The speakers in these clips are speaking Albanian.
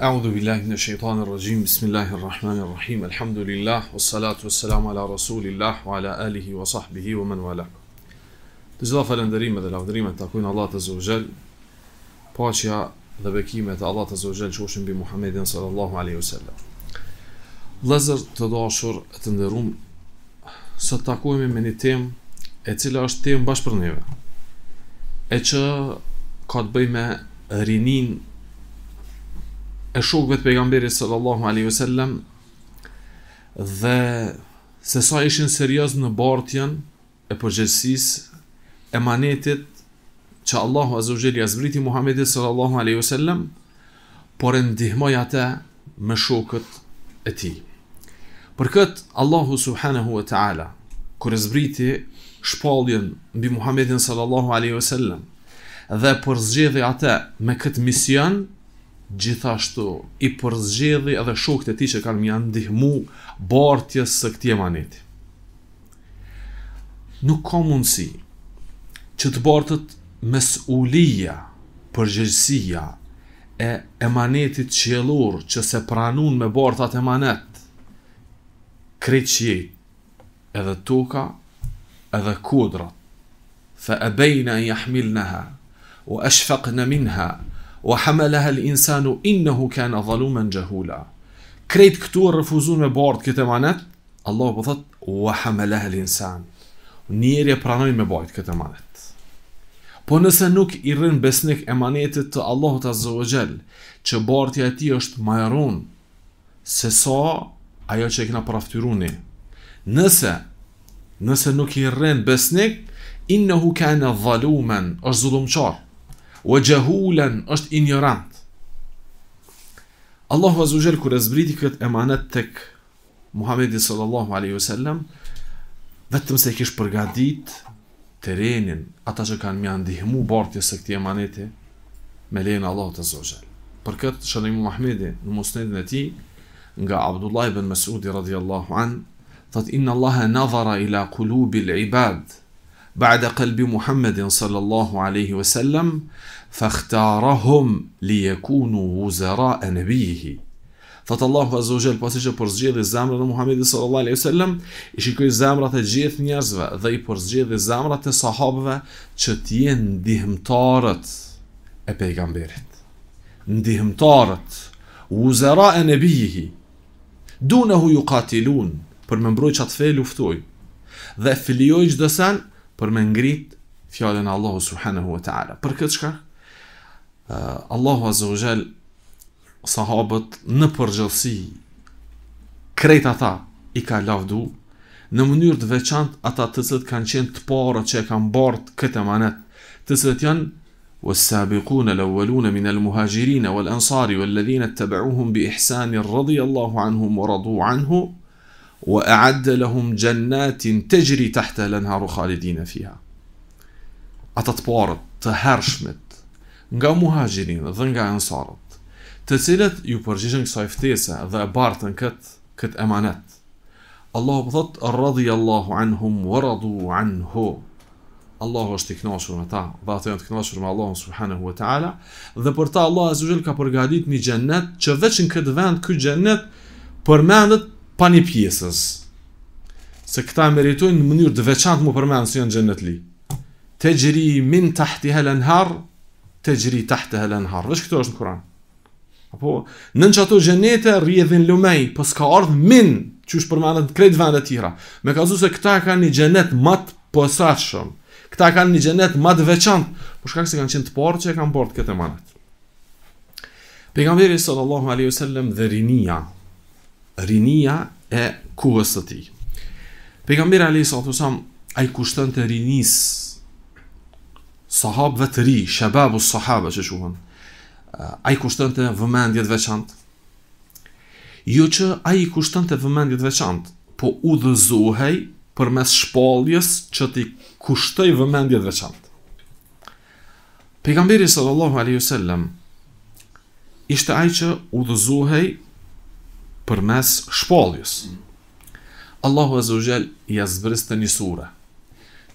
A'udhu billahi në shëjtanë rëgjim, bismillahi rrahmanë rrahim, alhamdulillah, wa salatu wa salamu ala rasulillah, wa ala alihi wa sahbihi wa man wala. Të gjitha falenderime dhe lafëndërime të akujnë Allah të zëvëgjel, paqja dhe bekime të Allah të zëvëgjel që ushën bi Muhammedin sallallahu alaihi wa sallam. Lëzër të dashur të ndërum, së të me një tem, e cila është tem bashkë për neve, e që ka të bëj me e shokëve të pejgamberit sallallahu alaihi wasallam dhe se sa ishin serioz në bartjen e përgjegjësisë e manetit që Allahu azza wa jalla zbriti Muhamedit sallallahu alaihi wasallam por e ndihmoi atë me shokët e tij. Për kët Allahu subhanahu wa taala kur zbriti shpalljen mbi Muhamedit sallallahu alaihi wasallam dhe për zgjedhje atë me këtë mision, gjithashtu i përzgjedi edhe shokët e ti që kanë më ndihmu bartjes së këtje emaneti. Nuk ka mundësi që të bartët mes ulija, përgjëgjësia e emanetit qëllur që se pranun me bartat emanet, kreqje, edhe tuka, edhe kudrat, fa e bejna i ahmilnëha, o është në minha, wa hamalaha al-insanu innahu kana zaluman jahula. Kret këtu refuzon me bardh këtë emanet, allah po thot wa hamalaha al-insan. Njeri e pranoj me bajt këtë emanet. Po nëse nuk i rrën besnik emanetit të Allahut Azza wa Jall, që bartja e ti është më se sa ajo që e kena praftyruni. Nëse, nëse nuk i rren besnik, innehu kene dhalumen, është zullumqarë o gjehulen është ignorant. Allahu Azuzhel, kër e zbriti këtë emanet të kë Muhammedi sallallahu aleyhi sallam, vetëm se kishë përgadit terenin, ata që kanë mja ndihmu bortje së këti emaneti, me lejnë Allahu të zogjel. Për këtë, Shalim Muhammedi në musnetin e ti, nga Abdullah ibn Mesudi radhiyallahu an, thot inna Allaha nadhara ila kulubi al بعد قلب محمد صلى الله عليه وسلم فاختارهم ليكونوا وزراء نبيه Thot Allahu Azza wa Jalla pasi që përzgjedhi zemrën e Muhamedit sallallahu alaihi wasallam, i shikoi zemrat e gjithë njerëzve dhe i përzgjedhi zemrat e sahabëve që të jenë ndihmtarët e pejgamberit. Ndihmtarët uzara e nebijih. Dunehu yuqatilun për me mbrojtë atë fe luftoj. Dhe filioj çdo sen për me ngrit fjallën Allahu Subhanahu wa ta'ala. Për këtë shka, Allahu Azza sahabët në përgjëllësi krejt ata i ka lafdu në mënyrë të veçant ata të kanë qenë të parë që e kanë bërë këtë emanet të janë was sabiqun al awwalun min al muhajirin wal ansar wal ladhina tabauhum bi ihsan radiyallahu anhum wa radu anhu wa a'adda lahum jannatin tajri tahta al-anharu khalidin fiha. Ata të parët të hershmet nga muhajirin dhe nga ansarët, të cilët ju përgjishën kësa iftese dhe e bartën këtë kët emanet. Allahu më thotë, Allahu anhum, wa radu anhu. Allahu është i knashur me ta, dhe ata janë të knashur me Allahu subhanahu wa ta'ala, dhe për ta Allahu azuzhel ka përgadit një gjennet, që veç në këtë vend, këtë gjennet, përmendët pa një pjesës. Se këta e meritojnë në mënyrë të veçantë më përmenë si janë gjennet li. Te gjëri min tahti helen harë, te gjëri tahti helen harë. Vesh këto është në Kur'an. Apo, nën që ato gjenete rjedhin lumej, po s'ka ardhë min, që është përmenë në krejtë vendet tira. Me ka zu se këta ka një gjenet matë posatë shumë. Këta ka një gjenet matë veçantë. Po shkak se kanë qenë të porë që e kanë bërtë këtë manet. sallallahu alaihi wasallam dhe rinia. Rinia e kuhës të ti. Pekambira Alisa, a të sam, a i kushtën të rinis, sahabëve të ri, shababu sahabë, që shumën, a i kushtën të vëmendjet veçant, jo që a i kushtën të vëmendjet veçant, po u dhëzuhej, për mes shpalljes që ti kushtëj vëmendjet veçant. Pekambiri sallallahu alaihu sallam, ishte ai që u dhëzuhej për mes shpalljës. Allahu e zëgjel i e zbrist të një sure,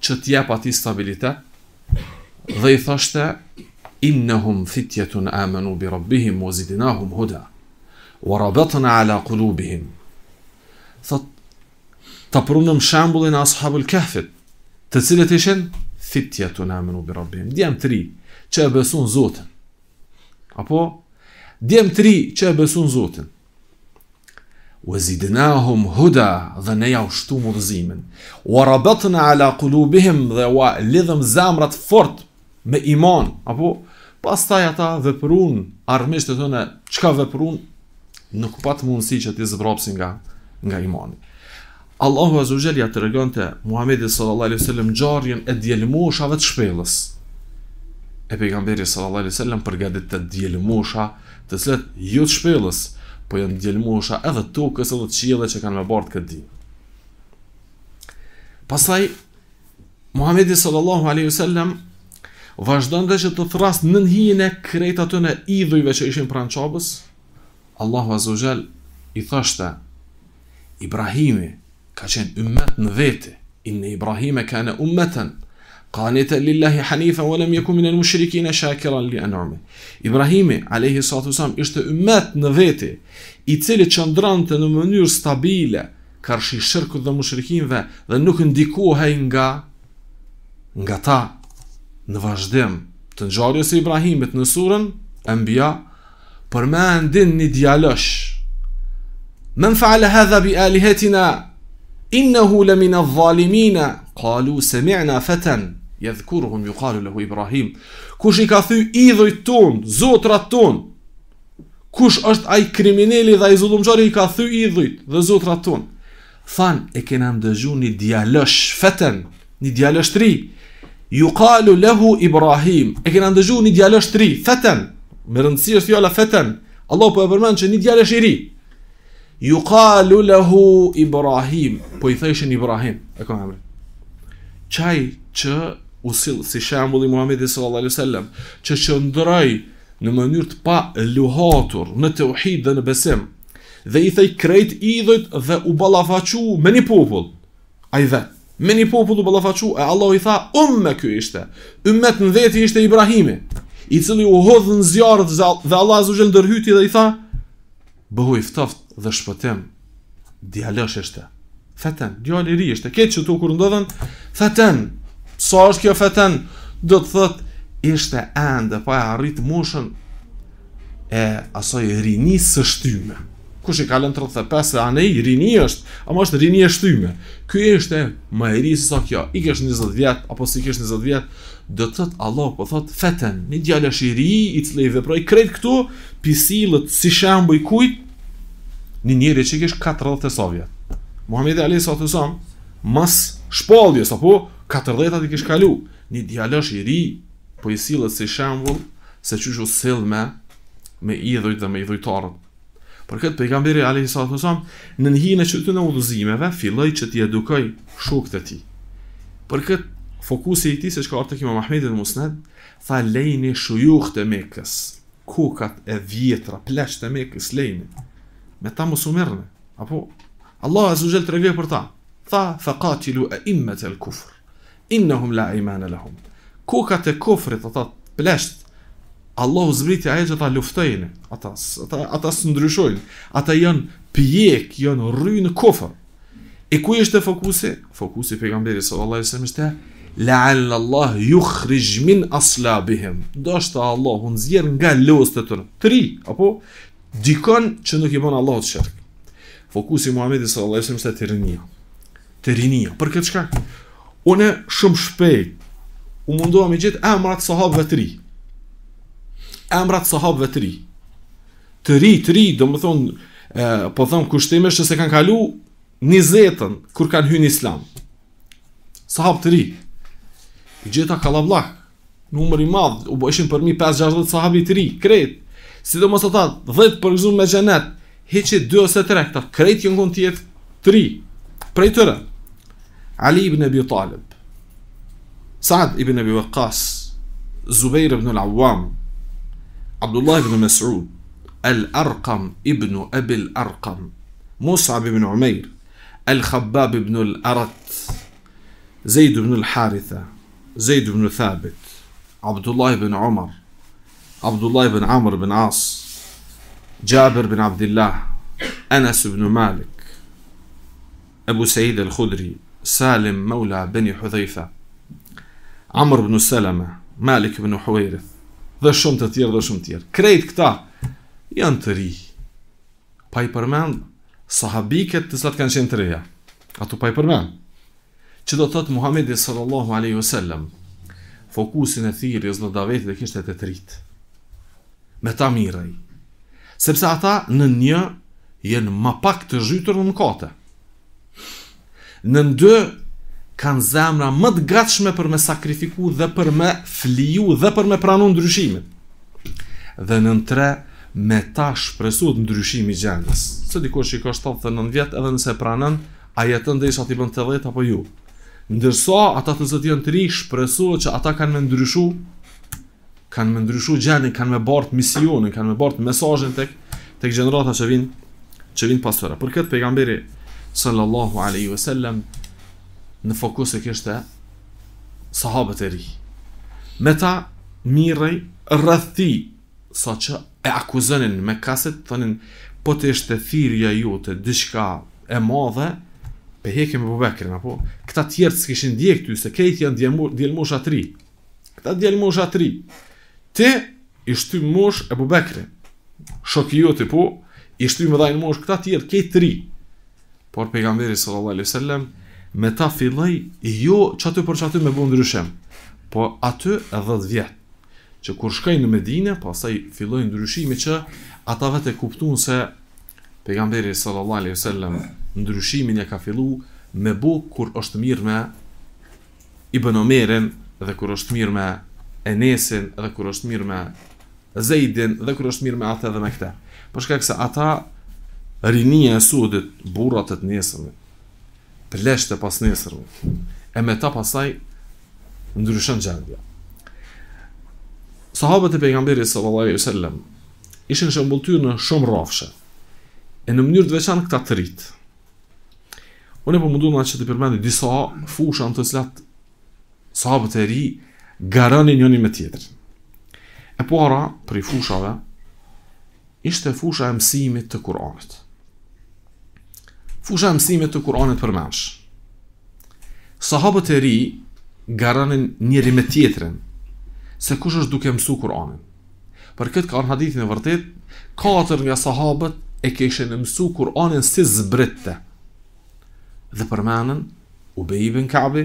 që t'je pa ti stabilitet, dhe i thashte, innehum fitjetun amenu bi rabbihim, o zidinahum huda, o rabetën e ala kulubihim. Thot, të prunëm shambullin ashabul kefit, të cilët ishen fitjetun amenu bi rabbihim. Djemë tri, që e besun zotën. Apo, djemë tri, që e besun zotën u huda dhe ne ja ushtu mudhëzimin, u arabëtëna ala kulubihim dhe u lidhëm zamrat fort me iman, apo pas taj ata vëpërun, armisht e të në qka vëpërun, nuk pat mundësi që t'i zëvrapsin nga, nga imani. Allahu Azogjel ja të regon të Muhammedi sallallahu alaihi gjarjen e djelmoshave të shpelës. E pejgamberi sallallahu alaihi sallam përgadit të djelmosha të cilët ju të shpelës, po janë djelmusha edhe tukës edhe qile që kanë me bartë këtë di. Pasaj, Muhammedi sallallahu alaihi sallam, vazhdojnë dhe që të thrasë nën hijen e krejt atë në idhujve që ishin pranë qabës, Allahu wajal i thashte, Ibrahimi ka qenë ummet në vete, inë Ibrahime ka ummatan ummeten, Qanita lillahi hanifa wa lam yakun min al-mushrikin shakiran li an'ami. Ibrahim alayhi salatu wasalam ishte ummet në vete, i cili çndronte në mënyrë stabile qarshi shirkut dhe mushrikinve dhe nuk ndikohej nga nga ta në vazhdim të ngjarjes e Ibrahimit në surën Anbiya për me andin një dialosh. Men fa'ala hadha bi alihatina innahu lamina adh-dhalimina qalu sami'na fatan Jedhkuruhun ju kalu lehu Ibrahim. Kush i ka thy idhoj ton, zotra ton, kush është aj krimineli dhe aj zulumxari i ka thy idhoj dhe zotra ton. Than e kena më një dialësh fetën, një dialësh tri. Ju kalu lehu Ibrahim. E kena më një dialësh tri, fetën. me rëndësi është fjala fetën. Allah po e përmend që një dialësh i ri. Ju kalu lehu Ibrahim. Po i thëjshin Ibrahim. E kona me. Qaj që u si shembulli Muhammedi sallallahu alaihi wasallam, që qëndroi në mënyrë të pa luhatur në tauhid dhe në besim. Dhe i thej krejt idhët dhe u balafaqu me një popull. A i dhe, me një popull u balafaqu, e Allah i tha, umme me kjo ishte. Ummet në veti ishte Ibrahimi, i cili u hodhë në zjarët dhe Allah zëgjën dërhyti dhe i tha, bëhu i ftaft dhe shpëtem, dialesh ishte. Feten, djali ri ishte, ketë që të kur ndodhen, feten, sa është kjo feten, do të thot, ishte ende, pa po e arrit moshën e asoj rini së shtyme. Kush i kalon 35 dhe i, rini është, ama është rini e shtyme. Ky ishte më e rini sa kjo, i kesh 20 vjetë, apo si kesh 20 vjetë, do të thot Allah po thot feten, një djalë është i ri, i pra i veproi këtu, pisilët, si shembuj kujt, një njeri që kesh 40 vjet. Muhamedi Ali sa të mas shpallje apo 40-at i kish kalu. Një djalësh i ri, po i sillet si shembull se çu është sill me idhujt dhe me idhujtarët. Për këtë pejgamberi alayhi salatu wasallam në hinë e çutën udhëzimeve filloi që t'i edukoj shokët e tij. Për këtë fokusi i tij se çka artë kimi Muhamedi el Musnad, tha lejni shujuh të Mekës, kukat e vjetra, pleqt e Mekës lejni. Me ta mos u merrni. Apo Allahu azza wajel tregoi për ta. Tha faqatilu a'immat al-kufr innahum la iman lahum. Kokat e kofrit ata plesht. Allahu zbriti ajo që ta luftojnë. Ata ata ata së ndryshojnë. Ata janë pjek, janë rrynë në kofër. E ku është fokusi? Fokusi pejgamberi sallallahu alajhi wasallam la'alla Allah yukhrij min aslabihim. Do shta Allah u nxjerr nga lostë tërë. Tri, apo dikon që nuk i bën Allahu shirk. Fokusi Muhamedit sallallahu alajhi wasallam është te rinia. Te rinia. Për këtë çka? une shumë shpejt u mundohem i gjithë emrat sahabëve të ri emrat sahabëve të ri të ri, të ri, do më thonë e, po thonë kushtime që se kanë kalu një zetën kur kanë hynë islam sahabë të ri i gjitha kalablak numër i madhë, u bëshin përmi 5-60 sahabit të ri, kret si do mos ata 10 përgjëzun me gjenet heqit 2 ose 3 këta kret jëngon tjetë ri prej tëre të علي بن أبي طالب سعد بن أبي وقاص زبير بن العوام عبد الله بن مسعود الأرقم ابن أبي الأرقم مصعب بن عمير الخباب بن الأرت زيد بن الحارثة زيد بن ثابت عبد الله بن عمر عبد الله بن عمرو بن عاص جابر بن عبد الله أنس بن مالك أبو سعيد الخدري Salim Mawla Beni Hudhejfa, Amr ibn Salama, Malik ibn Huwairith, dhe shumë të tjerë dhe shumë të tjerë. Krejt këta janë të ri. Pa i përmend sahabiket të cilat kanë qenë të reja. Ato pa i përmend. Që do thotë Muhamedi sallallahu alaihi wasallam, fokusin e thirrjes dhe davetin e kishte të tretë. Me ta mirëj. Sepse ata në një jenë më pak të zhytur në mkate në ndë kanë zemra më të gatshme për me sakrifiku dhe për me fliju dhe për me pranu ndryshimin dhe në ndëre me ta shpresu të ndryshimi gjendës se dikur që i kështë të nënë vjetë edhe nëse pranën a jetën dhe isha t'i bën të dhejtë apo ju ndërso ata të zëtë janë të ri shpresu që ata kanë me ndryshu kanë me ndryshu gjendën kanë me bartë misionën kanë me bartë mesajën të këtë gjendërata që vinë vin pasora për këtë pejgamberi sallallahu alaihi wa sallam në fokus e kishte sahabët e ri me ta mirej rrëthi sa që e akuzënin me kasit thënin, po të ishte thirja ju të dyshka e madhe pe heke me bubekrin apo? këta tjertë së këshin djekë ty se kejtë janë djelmosh atri këta djelmosh atri ti ishtë ty mosh e bubekrin jote po Ishtu më dhajnë mosh këta tjertë kejtë tri por pejgamberi sallallahu alaihi wasallam me ta filloi jo çatu për çatu me bën ndryshim, po aty 10 vjet që kur shkoi në Medinë, pastaj filloi ndryshimi që ata vetë kuptuan se pejgamberi sallallahu alaihi wasallam ndryshimin e ka fillu me bu kur është mirë me Ibn Omerin dhe kur është mirë me Enesin dhe kur është mirë me Zeidin dhe kur është mirë me atë dhe me këte. Për shkak se ata rinia e sudit, burat e të nesërmi, plesht e pas nesërmi, e me ta pasaj ndryshën gjendja. Sahabët e pejgamberi sallallahu alaihi sallam ishin shëmbulltyr në shumë rrofshë. e në mënyrë të veçantë këta trit. Unë e po mundu që të përmendit disa fusha të cilat sahabët e ri garani njëni me tjetër. E para, për i fushave, ishte fusha e mësimit të Kur'anit fusha mësime të Kur'anit për mësh. Sahabët e ri garanin njëri me tjetërin, se kush është duke mësu Kur'anit. Për këtë ka në hadithin e vërtet, katër nga sahabët e kishin mësu Kur'anit si zbritte. Dhe për mënen, u Kaabi, kabi,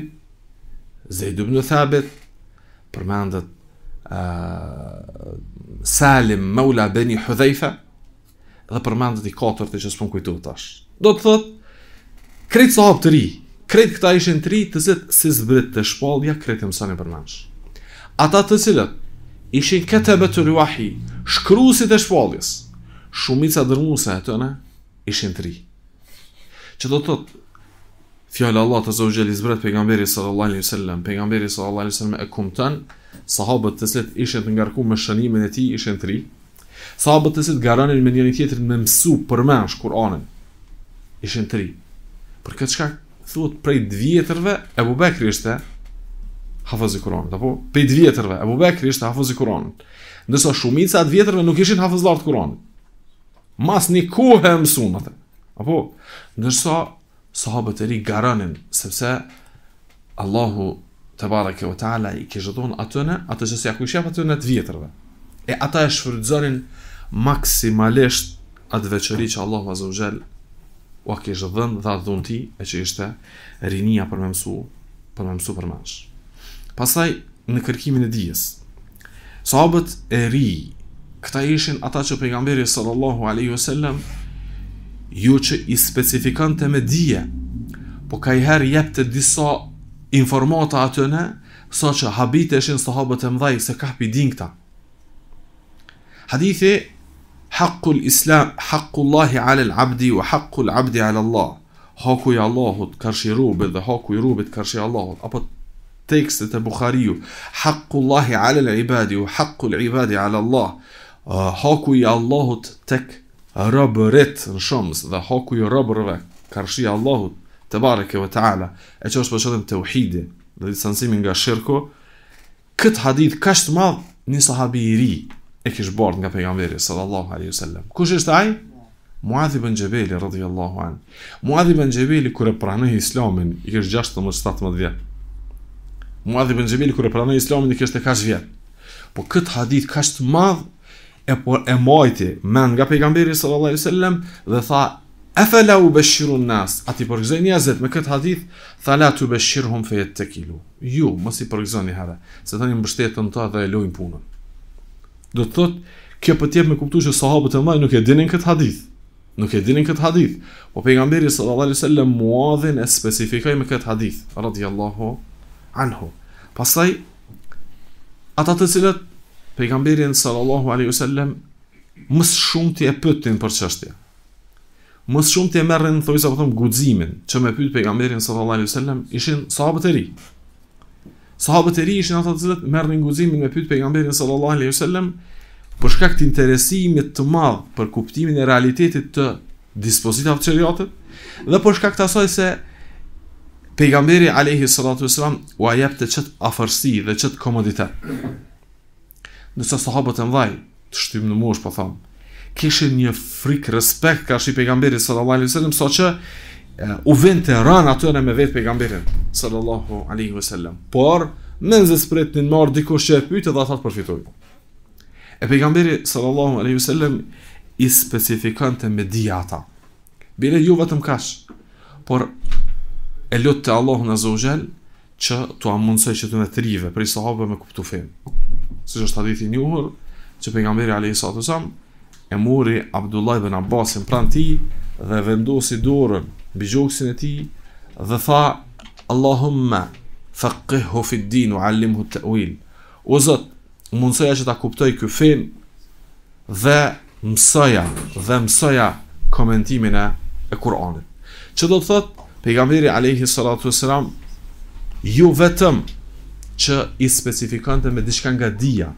zedub në thabit, për mënen dhe salim maula beni Hudhaifa dhe përmendët i katërt që s'pun punë kujtu të Do të thot, kretë sa hapë të ri, kretë këta ishen të ri, të zetë si zbrit të shpallë, ja krejtë më për nënsh. Ata të cilët, ishin këtë e të rruahi, shkruusit të shpalljes, shumica dërmuse e tëne, ishin të ri. Që do të thot, fjallë Allah të zëvë i zbret, pejgamberi sallallahu alaihi sallam, pejgamberi sallallahu sallam e kumë tënë, sahabët të cilët ishen të ngarku me shënimin e ti, ishin të ri. Sahabët të cilët garanin me njëri tjetërin me mësu përmensh ishin tri. Për këtë shka thot prej të vjetërve Ebu Bekri ishte hafëz i Kur'anit, apo prej të vjetërve Ebu Bekri ishte hafëz i Ndërsa shumica e vjetërve nuk ishin hafëzlar të Kur'anit. Mas një kohë e mësun Apo ndërsa sahabët e ri garanin sepse Allahu te bareke ve taala i kishte dhon atëne, atë që s'ia kujshëp atëne të vjetërve. E ata e shfrytëzonin maksimalisht atë veçori që Allahu azza o a kishtë dhënë dha dhënë ti, e që ishte rinia për me mësu, për me mësu për mësh. Pasaj, në kërkimin e dijes, sahabët e ri, këta ishin ata që pejgamberi sallallahu aleyhu sallam, ju që i të me dije, po ka i herë jep të disa informata atëne, sa që habite eshin sahabët e mdhaj, se ka pi din këta. Hadithi Hakku l-Islam, hakku Allahi ala l-Abdi wa hakku l-Abdi ala Allah. Haku i Allahut kërshë i rubit dhe haku i rubit kërshë i Allahut. Apo tekstet e Bukhariju, hakku Allahi ala l-Ibadi wa hakku l-Ibadi ala Allah. Haku i Allahut tek rëbërit në shumës dhe haku i rëbërve kërshë i Allahut të barëke ta'ala. E që është përshëllim të uhidi dhe distansimin nga shirko, këtë hadith kështë madhë një sahabi e kish bërë nga pejgamberi sallallahu alaihi sallam. Kush është ai? Muadh ibn Jabal radhiyallahu an. Muadh ibn Jabal kur e pranoi Islamin, i kishte 16-17 vjetë. Muadh ibn Jabal kur e pranoi Islamin, i kishte kashë vjetë. Po kët hadith kaq të madh e po e mojti men nga pejgamberi sallallahu alaihi sallam, dhe tha afala ubashiru an-nas ati përgjigjen azet, me kët hadith tha la tubashirhum fe yattakilu ju mos i përgjigjoni hera se tani mbështetën ta dhe e punën Do të thotë, kjo po të jap me kuptues se sahabët e mëdhenj nuk e dinin këtë hadith. Nuk e dinin këtë hadith. Po pejgamberi sallallahu alajhi wasallam muadhin e specifikoi me këtë hadith, radiyallahu anhu. Pastaj ata të cilët pejgamberin sallallahu alajhi wasallam më shumë ti e pyetin për çështje. Më shumë ti e merrin thojsa po them guximin, çë më pyet pejgamberin sallallahu alajhi wasallam ishin sahabët e ri. Sahabët e ri ishin ata të cilët merrnin nguzimin me pyet pejgamberin sallallahu alaihi wasallam për shkak të interesimit të madh për kuptimin e realitetit të dispozitave të çeriotit dhe për shkak të asaj se pejgamberi alaihi salatu wasallam u ajep të çet afërsi dhe çet komoditet. Nëse sa sahabët e mëdhenj të shtym në mosh po tham, kishin një frik respekt ka shi pejgamberi sallallahu alaihi wasallam saqë u vend të rënë atyre me vetë pejgamberin, sallallahu alaihi ve sellem. Por, në nëzë spretin në marë diko që e pyte dhe të përfitoj. E pejgamberi, sallallahu alaihi ve i specifikan të me dhja ata. Bile ju vetëm kash, por e lutë të Allahu në zogjel, që të amunësoj që të në të rive, për i sahabëve me kuptu fem. Së që është hadithi njuhur, që pejgamberi alaihi sallatu e muri Abdullah ibn Abbasin pranë ti dhe vendosi dorën mbi gjoksin e ti, dhe tha Allahumma faqihhu fit din wa allimhu të tawil O Zot, mësoja që ta kuptoj ky fen dhe mësoja dhe mësoja komentimin e Kur'anit. Çë do të thot pejgamberi alayhi salatu wasalam ju vetëm që i specifikante me diçka nga dhia,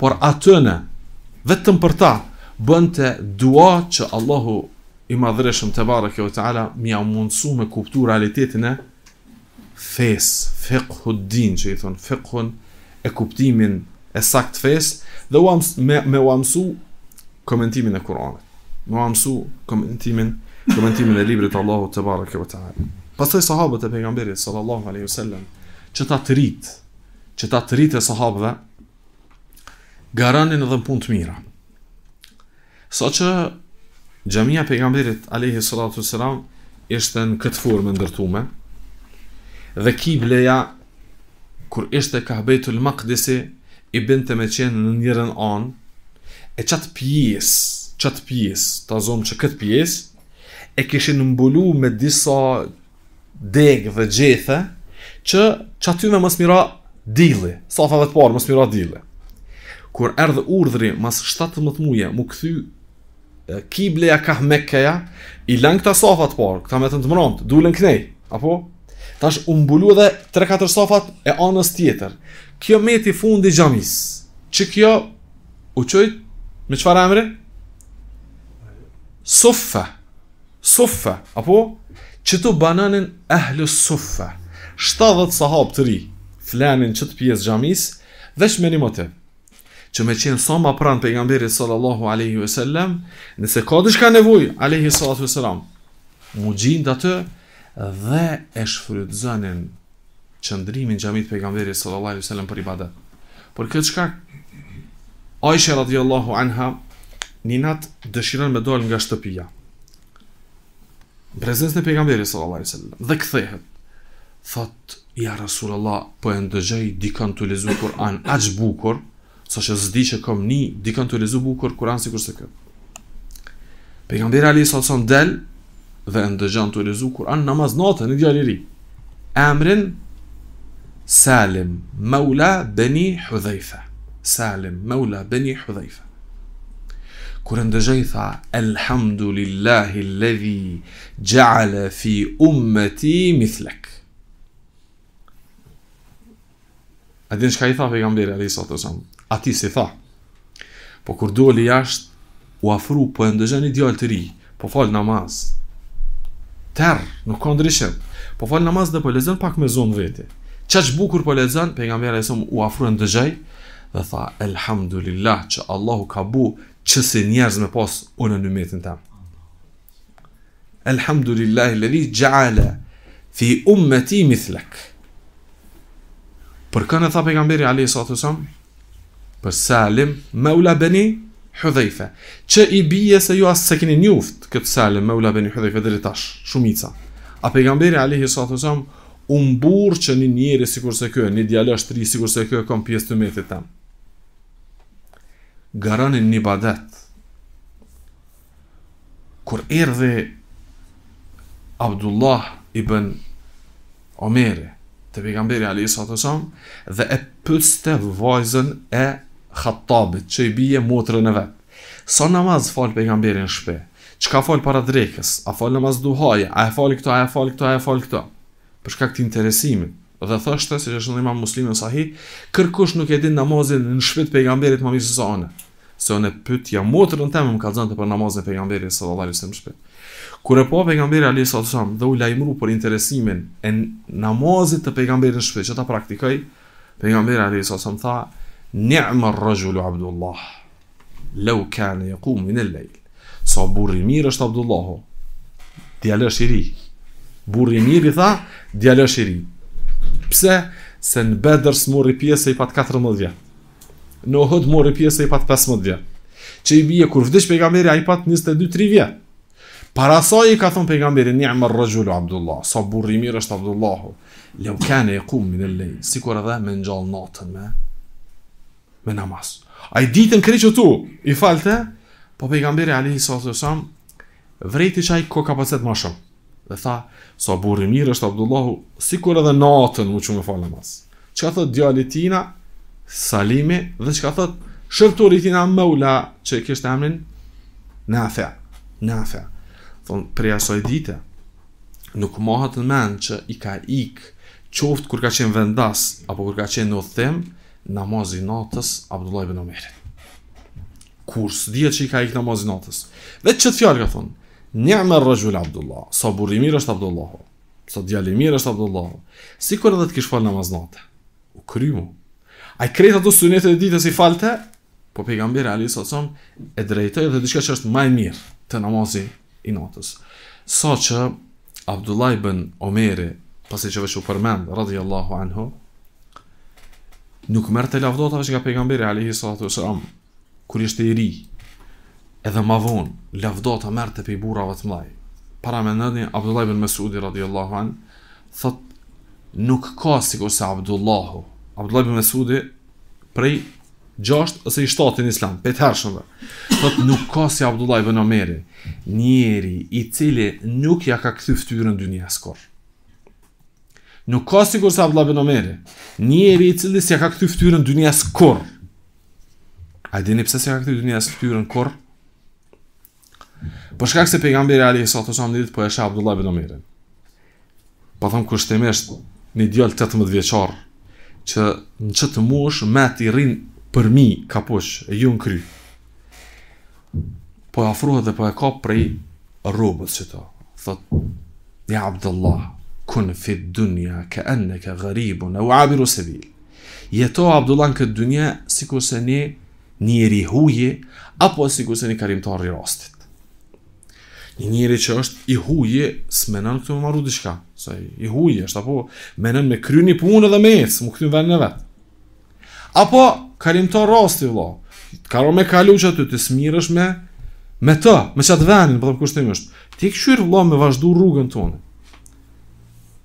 por atëne vetëm për ta bënte dua që Allahu i madhreshëm të barë kjo të ala, mi ja mundësu me kuptu realitetin e fes, fekhu din që i thonë, fekhu e kuptimin e sakt fes, dhe u me, me u amësu komentimin e Kur'anit. Me u amësu komentimin, komentimin e librit Allahu të barë kjo të ala. Pas të i sahabët e pejgamberit, sallallahu aleyhi sallam, që ta të rritë, që ta të rritë e sahabëve, garanin edhe në punë të mira. Sa so që Gjamija pejgamberit Alehi Salatu Seram Ishte në këtë formë ndërtume Dhe ki Kur ishte ka bejtu lë I binte me qenë në njërën an E qatë pjesë Qatë pjesë Ta zonë që këtë pjesë E kishin mbulu me disa Degë dhe gjethe Që qatë yme mësë mira Dili Sa dhe të parë mësë mira dili Kur erdhë urdhri mas 17 muje Mu këthy kibleja ka mekeja, i lënë këta sofat parë, këta me të të mëronët, du kënej, apo? Ta është umbulu edhe 3-4 sofat e anës tjetër. Kjo me fundi gjamis, që kjo u qojtë, me qëfar emri? Suffe, suffe, apo? Që të bananin ehlu suffe, 70 sahab të ri, flenin qëtë pjesë gjamis, dhe shmeni motivë? që me qenë sa ma pranë për nga sallallahu aleyhi ve sellem, nëse ka shka nevoj, aleyhi aleyhi ve sellem, mu gjindë atë dhe e shfrytëzënin qëndrimin gjamit për nga sallallahu aleyhi ve sellem për ibadet. Por këtë shka, Aisha radiallahu anha, një natë dëshiran me dojnë nga shtëpia. Prezencë në pejgamberi sallallahu aleyhi ve sellem, dhe këthehet, thot, ja Rasulallah, po e ndëgjej dikën të lezu Kur'an, aqë bukur, sa që zdi që kom një, dikën të lezu bukur kuran si se këtë. Pekamberi Ali Salson del dhe ndëgjan të lezu kuran namaz natën i djali ri. Emrin Salim Maula Beni Hudhejfe. Salim Maula Beni Hudhejfe. Kur ndëgjaj tha, Elhamdulillahi lëdhi gjale fi ummeti mithlek. A din shka i tha pejgamberi Ali salatu wasallam? ati se tha. Po kur doli jashtë, u afru po e ndëgjeni djallë të ri, po falë namaz. Terë, nuk ka ndryshem, po falë namaz dhe po lezen pak me zonë vete. Qa që bukur po lezen, për nga mjera e somë u afru e ndëgjaj, dhe tha, elhamdulillah, që Allahu ka bu që se njerëz me pos, unë në metin tam. Elhamdulillah, lëri gjale, fi umë me ti mithlek. Për kënë e tha pejgamberi Ali Sotë Samë, për Salim, me u labeni hëdhejfe. Që i bije se ju asë se keni njuft, këtë Salim, me u labeni hëdhejfe, dhe rritash, shumica. A pejgamberi alihi së atë unë burë që një njeri, si kurse kjo, një dialesh të si kurse kjo, kom pjesë të metit tam. Garanin një badet, kur erdhe Abdullah i bën Omeri, të pegamberi, Ali së atë dhe e pëste vajzën e Khattabit, që i bije motrë në vetë. Sa namaz falë pejgamberin shpe? Që ka falë para drekës? A falë namaz duhaje? A e falë këto, a e falë këto, a e falë këto? Përshka këti interesimin. Dhe thështë, si që është në imam muslimin sahi, kërkush nuk e din namazin në shpit pejgamberit Mami mishë sa anë. Se anë e pëtja motrë në temë më ka për namazin Pejgamberit së dhe dhalisim shpe Kure po pejgamberi Ali sa dhe u lajmru për interesimin e namazit të pejgamberin shpit që ta pejgamberi Ali sa tha, Ni'ma rrëgjullu Abdullah Lëu kane jë kumë në lejl Sa burri mirë është Abdullahu Djalësh i ri Burri mirë i tha Djalësh i ri Pse? Se në bedër së mori pjesë i patë 14 vjet Në hëdë mori pjesë i patë 15 vjet Që i bje kur vdish pejgamberi A i patë 22-3 vje Para sa i ka thonë pejgamberi Ni'ma rrëgjullu Abdullah Sa burri mirë është Abdullahu Lëu kane jë kumë në lejl Sikur edhe me në natën me me namaz. A i ditën kërë që tu, i falte, po pejgamberi Alehi Sallatë i Sallam, vrejti që a i ko ka ma shumë. Dhe tha, so burri mirë është Abdullahu, si kur edhe natën mu që me falë namaz. Që ka thët djali tina, salimi, dhe që ka thët shërturit tina më ula, që i kështë emrin, në afea, Thonë, preja so i dite, nuk mahat në menë që i ka ikë, qoftë kur ka qenë vendas, apo kur ka qenë në thimë, namazin natës Abdullah ibn Umerit. Kur së dhja që i ka ikë namazin natës. Dhe që fjallë ka thonë, njëmër rajul Abdullah, sa burri mirë është Abdullah, sa djali mirë është Abdullah, si kur edhe të kishë falë namaz natë. U krymu. A i krejtë ato sunetet e ditës i falëte, po pejgamberi Ali sa thonë, e drejtoi edhe diçka që është maj mirë të namazin i natës. Sa që Abdullah ibn Omeri, pasi që u anhu, nuk merë të lavdota veç nga pejgamberi alaihi salatu wasalam kur ishte i ri edhe më vonë lavdota merë të pej burrave të mëdhej para me nëni, Abdullah ibn Mesudi radhiyallahu an thot nuk ka sikur se Abdullahu Abdullah ibn Mesudi, prej 6 ose 7 të Islam pe të hershëm thot nuk ka si Abdullah ibn Ameri, njeri i cili nuk ja ka kthy fytyrën dynjas kor Nuk ka sigur se Abdullah ibn Omeri. Një i cili s'e ka kthy fytyrën dynjas kurr. A dini pse s'e ka kthy dynjas fytyrën kurr? Po shkak se pejgamberi Ali sa të shohim ditë po e shaq Abdullah ibn Omer. Po tham kushtemisht në djal 18 vjeçor që në çtë mosh me ti rrin për mi kapush e ju në kry. Po afrohet dhe po e ka prej rrobës çto. Thot, ja, Abdullah, kun fit dunya ka annaka ka aw në sabil se bil. Jeto Abdullah në këtë dunja, si ku se një njeri huje, apo si ku se një karimtar i rastit. Një njeri që është i huje, s'menon këtu më marru dishka. Sa i huje është, apo menon me kry një punë dhe me ec më këtu në venë në vetë. Apo karimtar rastit, vlo. Karo me kalu që aty, të smirësh me, me të, me qatë venin, përdo për kushtimisht. Ti këshyrë, vlo, me vazhdu rrugën tonë.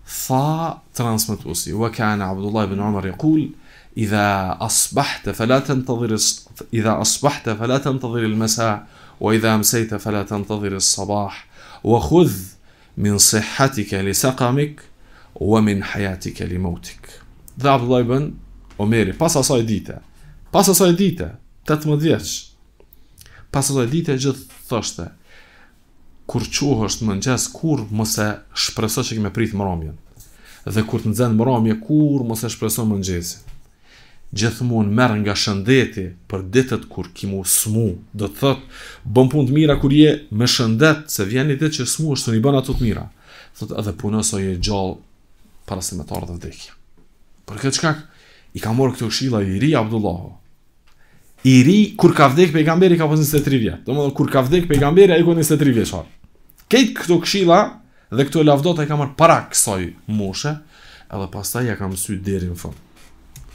فا ترانسمت أوسي وكان عبد الله بن عمر يقول إذا أصبحت فلا تنتظر إذا أصبحت فلا تنتظر المساء وإذا أمسيت فلا تنتظر الصباح وخذ من صحتك لسقمك ومن حياتك لموتك. ذا عبد الله بن عمر باسا dite, باسا asaj تتمديش باسا vjeç, pas kur quhësh në mëngjes, kur mëse shpreso që kime prit mëramjen. Dhe kur të nëzën mëramje, kur mëse shpreso mëngjesi. gjithmonë merë nga shëndeti për ditët kur kimu smu. Do të thotë, bëm punë të mira kur je me shëndet, se vjen ditë që smu është të një bën ato të mira. Thotë edhe punës o je gjallë para se të ardhë vdekja. Për këtë shkak, i ka morë këtë këshila i ri Abdullah. I ri, kur ka vdek pejgamberi, ka pas 23 vjetë. Do kur ka vdek pejgamberi, ai ku 23 vjetë Këtë këtu këshila dhe këto lavdot e ka marrë para kësoj moshe, edhe pastaj ja kam sy deri në fund.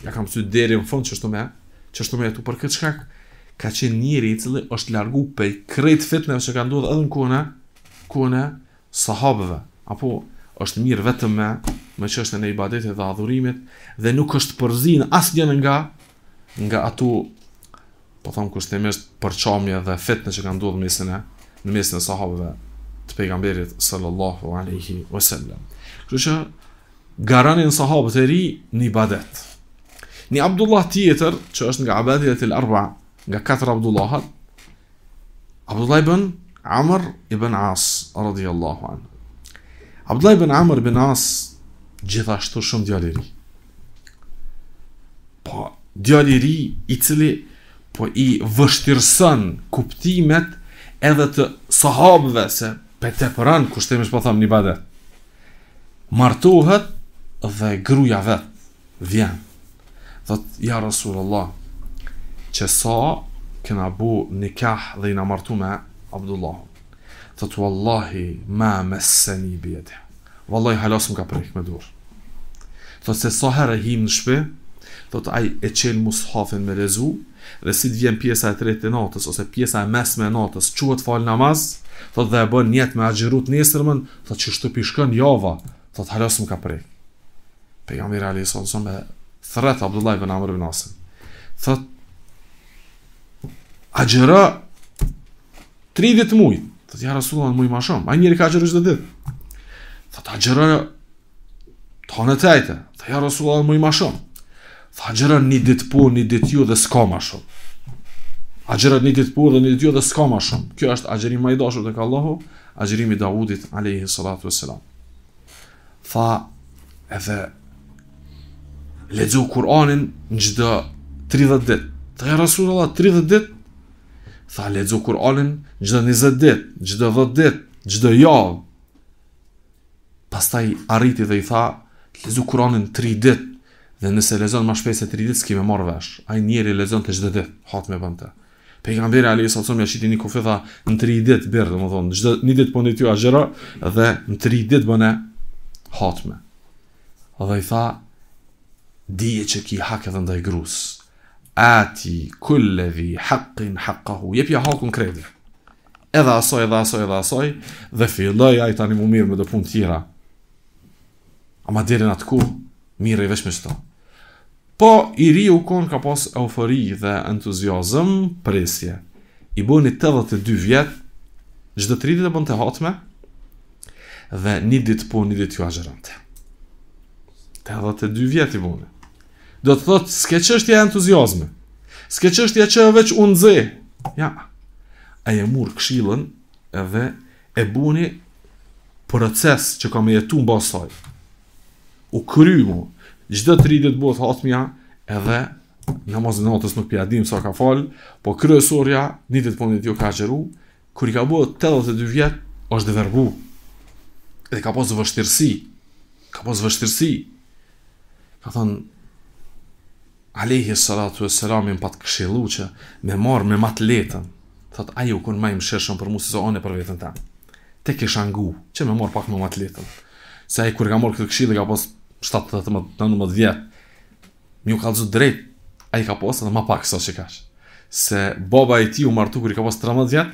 Ja kam sy deri në fund çështë me, çështë me tu për këtë shkak ka qenë njëri i cili është largu për krejt fitnë që ka ndodhë edhe në kone, kone sahabëve, apo është mirë vetëm me, me që është në ibadetit dhe adhurimit, dhe nuk është përzin asë një nga, nga atu po thamë kështë të mështë përqamje dhe fitnë që ka ndodhë në e, në mesin e sahabëve të pejgamberit sallallahu alaihi wasallam. Kështu që garanin sahabët e ri në ibadet. Një Abdullah tjetër, që është nga abadhjet e lërba, nga katër Abdullahat, Abdullah ibn Amr ibn As, radiallahu anë. Abdullah ibn Amr ibn As, gjithashtu shumë djaliri. Po, djaliri i cili, po i vështirësën kuptimet edhe të sahabëve, se te Pran, kushtemi shpo thamë një badet. Martohet dhe gruja vet vjen. Thot, ja rasulullah Allah, që sa këna bu nikah dhe i martu me Abdullah. Thot, Wallahi, ma me bi bjeti. Wallahi, halos më ka prejk me dur. Thot, se sa herë e him në shpi, thot, aj e çel mushafin me lezu, dhe si të vjen pjesa e tretë e natës ose pjesa e mesme e natës, quhet fal namaz, thotë dhe e bën njet me axhirut nesërmën, thotë që shtupi shkon java, thotë halos më ka prej. Pejgamberi Ali sallallahu alaihi wasallam thret Abdullah ibn Amr ibn As. Thotë axhira 30 muj. Thotë ja në muj ma shumë, A njëri ka axhiru çdo ditë. Thotë axhira tonë tajta. Thotë ja Rasullullah muj më shumë. Tha gjëra një ditë pu, një ditë ju dhe s'ka ma shumë. A gjëra një ditë po dhe një ditë ju dhe s'ka ma shumë. Kjo është a gjërim majdashur dhe ka Allahu, a gjërim i Dawudit, alejhi salatu e selam. Tha edhe ledzu Kur'anin në gjithë dhe 30 ditë. Tha e rasur Allah 30 ditë? tha ledzu Kur'anin në gjithë dhe 20 ditë, në gjithë dhe 10 ditë, në gjithë dhe Pastaj arriti dhe i tha, ledzu Kur'anin 3 ditë, Dhe nëse lezon ma shpej se 3 dit, s'ki më marrë vesh. ai njeri lezon të gjithë dit, hatë me bëndë të. Pejgamberi Ali Salsom ja shiti një kufi në 3 dit bërë, dhe më thonë, në gjithë dit për po dhe në 3 dit bëne hatë me. Dhe i tha, dije që ki hake dhe ndaj grus, ati kulle dhi hakin haqahu, jepja pja hakun kredi. Edhe asoj, edhe asoj, edhe asoj, dhe filloj, a i tani mu mirë me dhe pun tjera. Ama dirin atë ku, mirë i veshme shto. Po, i ri u konë ka pas eufori dhe entuziozëm, presje. I bëni 82 vjetë, gjithë të rritit e bënë të hotme, dhe një ditë po, një ditë ju të. 82 vjetë i bëni. Do të thotë, s'ke qështja entuziozme, s'ke qështja që veç unë dze, ja, a e murë këshilën edhe e buni proces që ka me jetu në basaj. U kry mu, gjithë të rritë të bëhë thotëmja, edhe namazë në natës nuk pjadim sa ka falë, po kryesorja, një të të jo ka qëru, kër i ka bëhë 82 vjetë, është dhe verbu, edhe ka posë vështirësi, ka posë vështirësi, ka thënë, Alehi salatu e selamin pa të këshilu që me marë me matë letën, thot ajo kënë ma i më për mu si so e për vetën ta. Te kësha ngu, që me marë pak me matë letën. Se aje kërë ka marë këtë këshilë, ka pas 17-19 vjet, mi u kalëzut drejt, a i ka posë edhe ma pak sot që kash. Se baba e ti u martu kër i ka posë 13 vjet,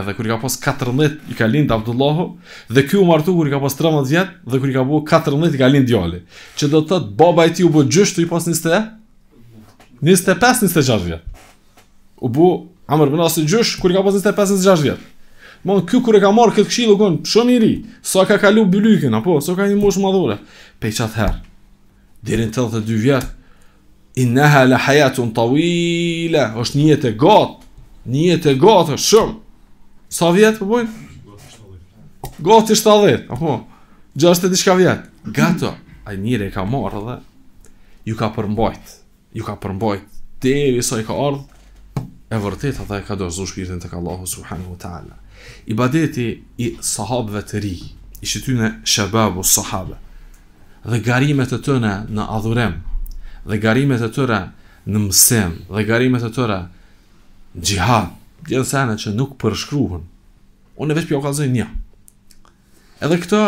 edhe kër i ka posë 14 i ka lindë Abdullahu, dhe kjo u martu kër i ka posë 13 vjet, dhe kër i ka posë 14 i ka lindë Djali. Që do tëtë baba e ti u bë gjyshtu i posë 20 25-26 vjet. U bu Amr Benasi gjysh kër i ka pas 25-26 vjet. Mon ky kur e ka marr kët këshillu kon, shumë i ri. Sa ka kalu bylykën apo sa ka një mosh madhore. Pej çat herë. Deri në 32 vjet. Inaha la hayatun tawila. Është një jetë gat. Një jetë gat shumë. Sa vjet po bën? Gat i 70. Gat 70. Apo 60 diçka vjet. Gato. Ai mirë e ka marr edhe. Ju ka përmbajt. Ju ka përmbajt. Te sa i ka ardh e vërtet ata e ka dorëzuar shpirtin tek Allahu subhanahu wa taala. Ibadeti i sahabëve të ri, i shëtyne shababu sahabe. Dhe garimet të tëne në adhurem, dhe garimet të tona në msem, dhe garimet të tona në jihad, janë sana që nuk përshkruhen. Unë vetë po kalëzëj një. Edhe këtë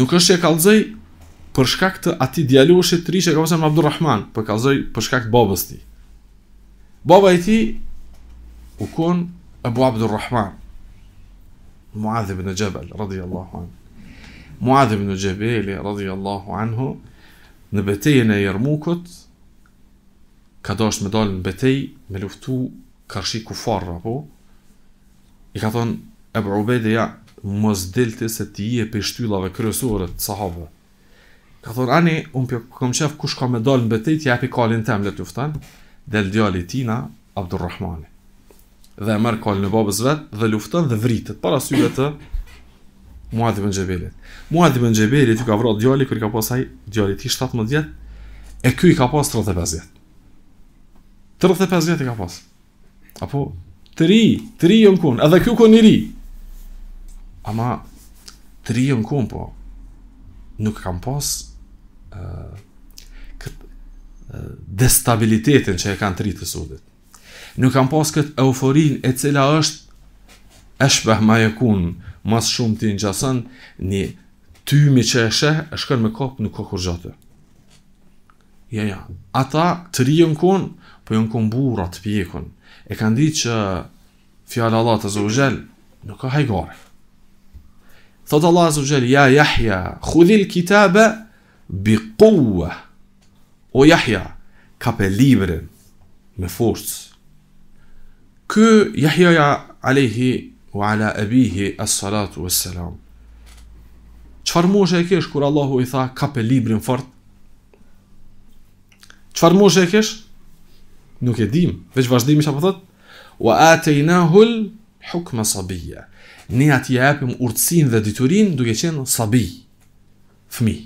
nuk është e kalëzëj, për shkak të atij djalëshit të rish që ka pasur Abdulrahman, po kallzoj për shkak të babës tij. Baba i ti u kon Abu Abdurrahman Muadh ibn Jabal radhiyallahu anhu. Muadh ibn Jabal radhiyallahu anhu në betejën e Jermukut ka dosh me dalë në betej me luftu kërshi kufar apo i ka thon Abu Ubeda ja mos dilte se ti je pe shtyllave kryesore të sahabëve. Ka thon ani un po kam shef kush ka me dalë në betejë ti japi kalin tem le të del djali tina Abdurrahmani dhe e merë kalë në babës vetë dhe luftën dhe vritët para syve të Muadhi Ben Gjebelit Muadhi Ben Gjebelit i ka vrat djali kur i ka pas haj djali ti 17 vjet e kjo i ka pas 35 vjet 35 vjet i ka pas apo 3, 3 të ri edhe kjo kun një ri ama 3 ri jën po nuk kam pas destabilitetin që e kanë të rritë sudit. Nuk kanë pas këtë euforin e cila është e shpeh ma e kun mas shumë ti në gjasën një tymi që e shë e shkën me kopë nuk ka kur gjatë. Ja, ja. Ata të rritë kun po jënë kun burat të pjekun. E kanë ditë që fjallë Allah të zë u nuk ka hajgore. Thotë Allah të zë u ja, jahja, khudil kitabe, bi kuwa O Jahja, kape librin me forcë. Kë Jahja ja alehi u ala ebihi as salatu as-salam. Qëfar moshe e kesh kur Allahu i tha kape librin fort? Qëfar moshe e kesh? Nuk e dim, veç vazhdimi që apë po Wa atejna hul hukma sabija. Ne ati apim urtsin dhe diturin duke qenë sabij, fmi.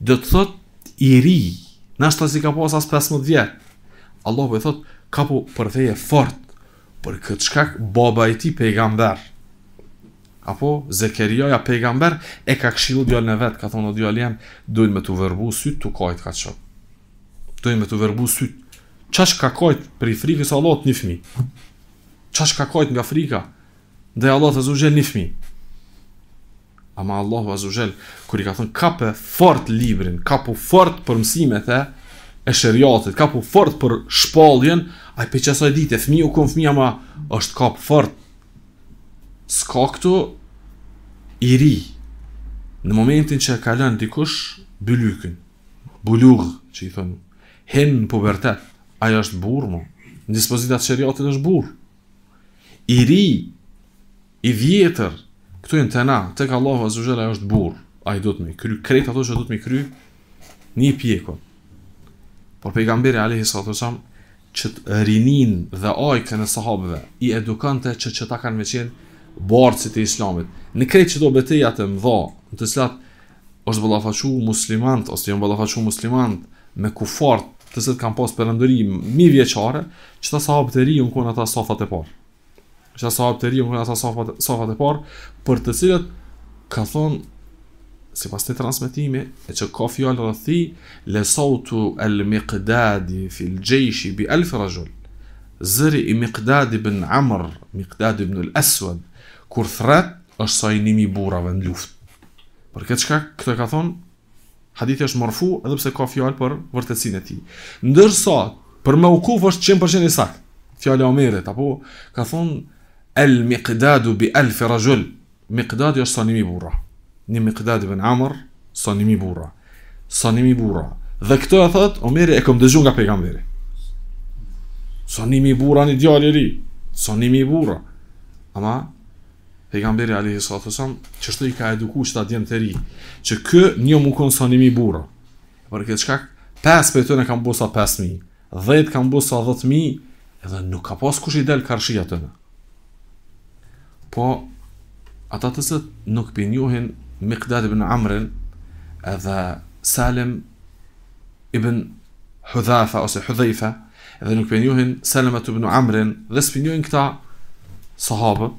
Do të thot i ri, Nështë si ka pas as 15 vjetë. Allah po i thot, ka po përtheje fort, për këtë shkak baba i ti pejgamber. Apo, Zekerioja pejgamber e ka këshilu djallë në vetë, ka thonë o djallë jem, dojnë me të vërbu sytë të kajtë ka qëpë. Dojnë me të vërbu sytë. Qash ka kajtë për i frikës Allah të një fmi? Qash ka kajtë nga frika? Dhe Allah të zhu një fmi? ama Allahu Azuzhel, kër i ka thënë kapë fort librin, kapu fort për mësimet e shërjatit, kapu fort për shpalljen, a i për qësaj ditë, e fmi u kënë fmi, ama është kap fort. S'ka këtu, i ri, në momentin që e kalën dikush, bëlykën, bëlygë, që i thënë, hen në pubertet, a i është burë, në dispozitat shëriatit është burë. I ri, i vjetër, Këtu jenë të na, Allahu Azuzhele është burë, a i do të mi kry, krejt ato që do të mi kry, një pjekon. Por pejgamberi Alehi Sato Sam, që të rinin dhe ajke në sahabëve, i edukante që që ta kanë me qenë barëcit e islamit. Në krejt që do beteja të më dha, në të slatë, është balafashu muslimant, ose jënë balafashu muslimant, me kufart, të slatë kam pas përëndërim, mi vjeqare, që ta sahabë të ri, unë kënë ata sofat e parë është asa hapë të ri, më asa safat e parë, për të cilët ka thonë, si pas të transmitimi, e që ka fjallë rëthi, le sautu el miqdadi fil gjejshi bi elfë rajull, zëri i miqdadi bën amër, miqdadi bën Aswad kur thret, është sajnimi burave në luft. Për këtë shka, këtë ka thonë, hadithi është morfu, edhe pse ka fjallë për vërtëcin e ti. Ndërsa, për me ukuf është 100% i sakt fjallë a apo, ka thonë, El miqdadu bi elfi rajull Miqdadu është sa nimi bura Një miqdadu bën Amr Sa nimi bura Sa nimi bura Dhe këto e thot omeri e këm dëgju nga pejgamberi Sa nimi bura një djali ri Sa nimi bura Ama Pejgamberi Alehi sa të sam Qështu i ka eduku që ta djenë të ri Që kë një më konë sa nimi bura Për këtë qka 5 për të të në kam bësa 5.000 10 kam bësa 10.000 Edhe nuk ka pas kush i del karshia të në po ata të së nuk për njohin Miqdad ibn Amrin edhe Salim ibn Hudhafa ose Hudhaifa edhe nuk për njohin Salimat ibn Amrin dhe së për këta sahabë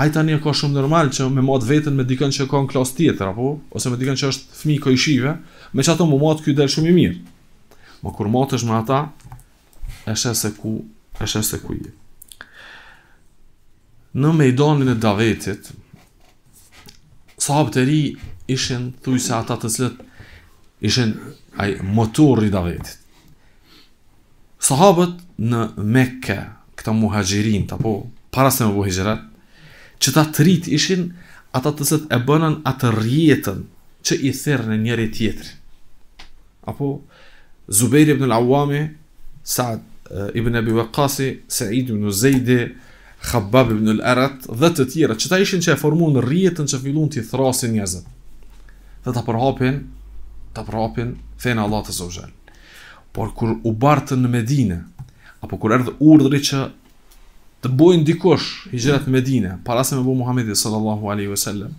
a i ka shumë normal që me matë vetën me dikën që ka në klasë tjetër apo ose me dikën që është fmi i shive me që ato mu matë kjo delë shumë i mirë Po, kur matë është me ata është e se ku është e se ku i në mejdanin e davetit, sahabët e ri ishen, thuj se ata të cilët, ishen aj, motor i davetit. Sahabët në meke, këta muhajgjerin, të po, para se me buhajgjerat, që ta të rrit ishen, ata të cilët e bënan atë rjetën, që i thërë në njëri tjetër. Apo, Zubejri ibn al Awame, Saad ibn Abi Waqasi, Saad ibn Zajdi, Khabab ibn al-Arat dhe të tjera, që ta ishin që e formuan rjetën që fillun të thrasin njerëzit. Dhe ta përhapin, ta përhapin fen Allah të zogjel. Por kur u bartën në Medine, apo kur erdhë urdhri që të bojnë dikosh i gjerët në Medine, para se me bo Muhammedi sallallahu aleyhi ve sellem,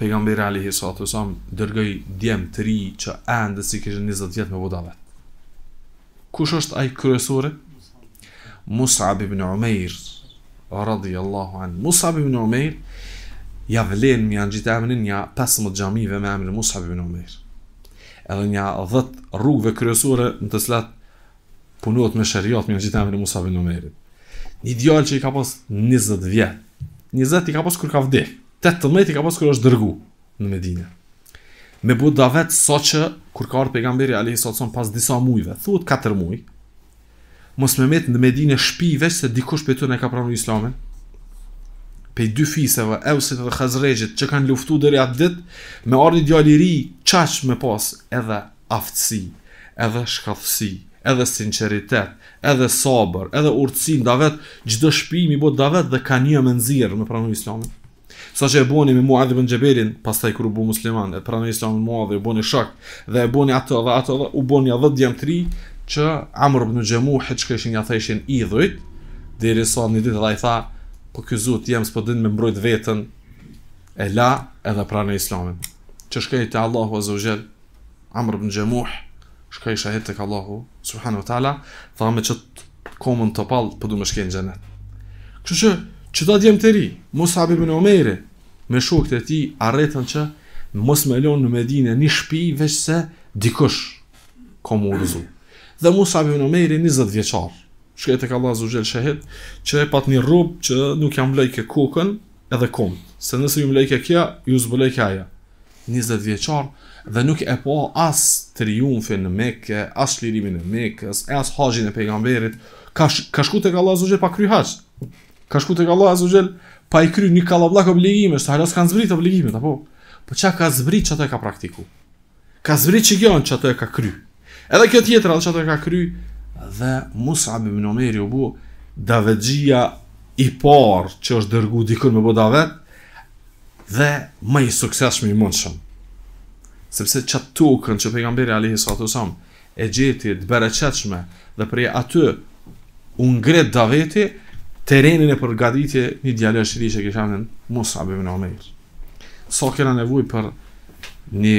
pejgamberi aleyhi sallatu sallam, dërgëj djemë të ri që endë si këshën 20 vjetë me vodavet. Kush është ai kërësore Mus'ab ibn Umair, radhiyallahu an Musab ibn Umair ja vlen mi anjit emrin nja 15 gjamive me emrin Musab ibn Umair. Edhe nja 10 rrugve kryesore në të cilat punohet me shariat me anjit emrin Musab ibn Umair. Një djalë që i ka pas 20 vjet. 20 i ka pas kur ka vdekur. 18 i ka pas kur është dërgu në Medinë. Me bu davet sa so që kur ka ardhë pejgamberi alayhi sallam pas disa mujve, thuhet 4 muaj, mos me metë në medinë shpi veç se dikush për të në ka pranu islamin pej dy fiseve, eusit dhe khazrejit që kanë luftu dheri atë dit me ardi djaliri qaq me pas edhe aftësi edhe shkathësi edhe sinceritet, edhe sabër, edhe urtësin, davet, shpi mi bot davet dhe ka një menzirë me pranu islamin. Sa që e boni me mua edhe bën gjeberin, pas taj kërë bu musliman, e pranu islamin mua dhe e boni shak, dhe e boni ato dhe ato dhe, u boni adhët djemë tri, që Amr ibn Jamuh hiç që ishin ja thëshin idhujt, derisa një ditë ai tha, po ky zot jam s'po din me mbrojt veten e la edhe pranë islamit. Që shkoi te Allahu azza wajel Amr ibn Jamuh shkoi shahet tek Allahu subhanahu wa taala, tha me çt komën të po du më shkën xhenet. Kështu që që do të të ri, Musab ibn Umeire me shokët e tij arritën që mos më lënë në Medinë në shtëpi veçse dikush komo dhe Musa ibn Umeiri 20 vjeçar. Shkretë ka Allahu Zuxhel shehet që e pat një rrup që nuk jam lloj ke kokën edhe kum. Se nëse ju mlejke kja, ju zbulejke aja. 20 vjeqar, dhe nuk e po as triumfin në meke, as lirimin në meke, as, as haqin e pejgamberit, ka, sh ka shku të kalla zëgjel pa kry haqë. Ka shku të kalla zëgjel pa i kry një kalla blak obligime, së të kanë zbrit obligime, apo? po. Po qa ka zbrit që ato e ka praktiku? Ka zbrit që gjonë që ato e ka kry? Edhe kjo tjetër atë çfarë ka kry dhe Musab ibn Omer u bë davexhia i por që është dërgu dikur me bëda vet dhe më i sukseshmi i mundshëm. Sepse çat tukën që pejgamberi alayhi salatu sallam e gjeti të bereqetshme dhe prej aty u ngret daveti terenin e përgatitje një djalë shiri që kisha në Musab ibn Umair. Sa so kena nevuj për një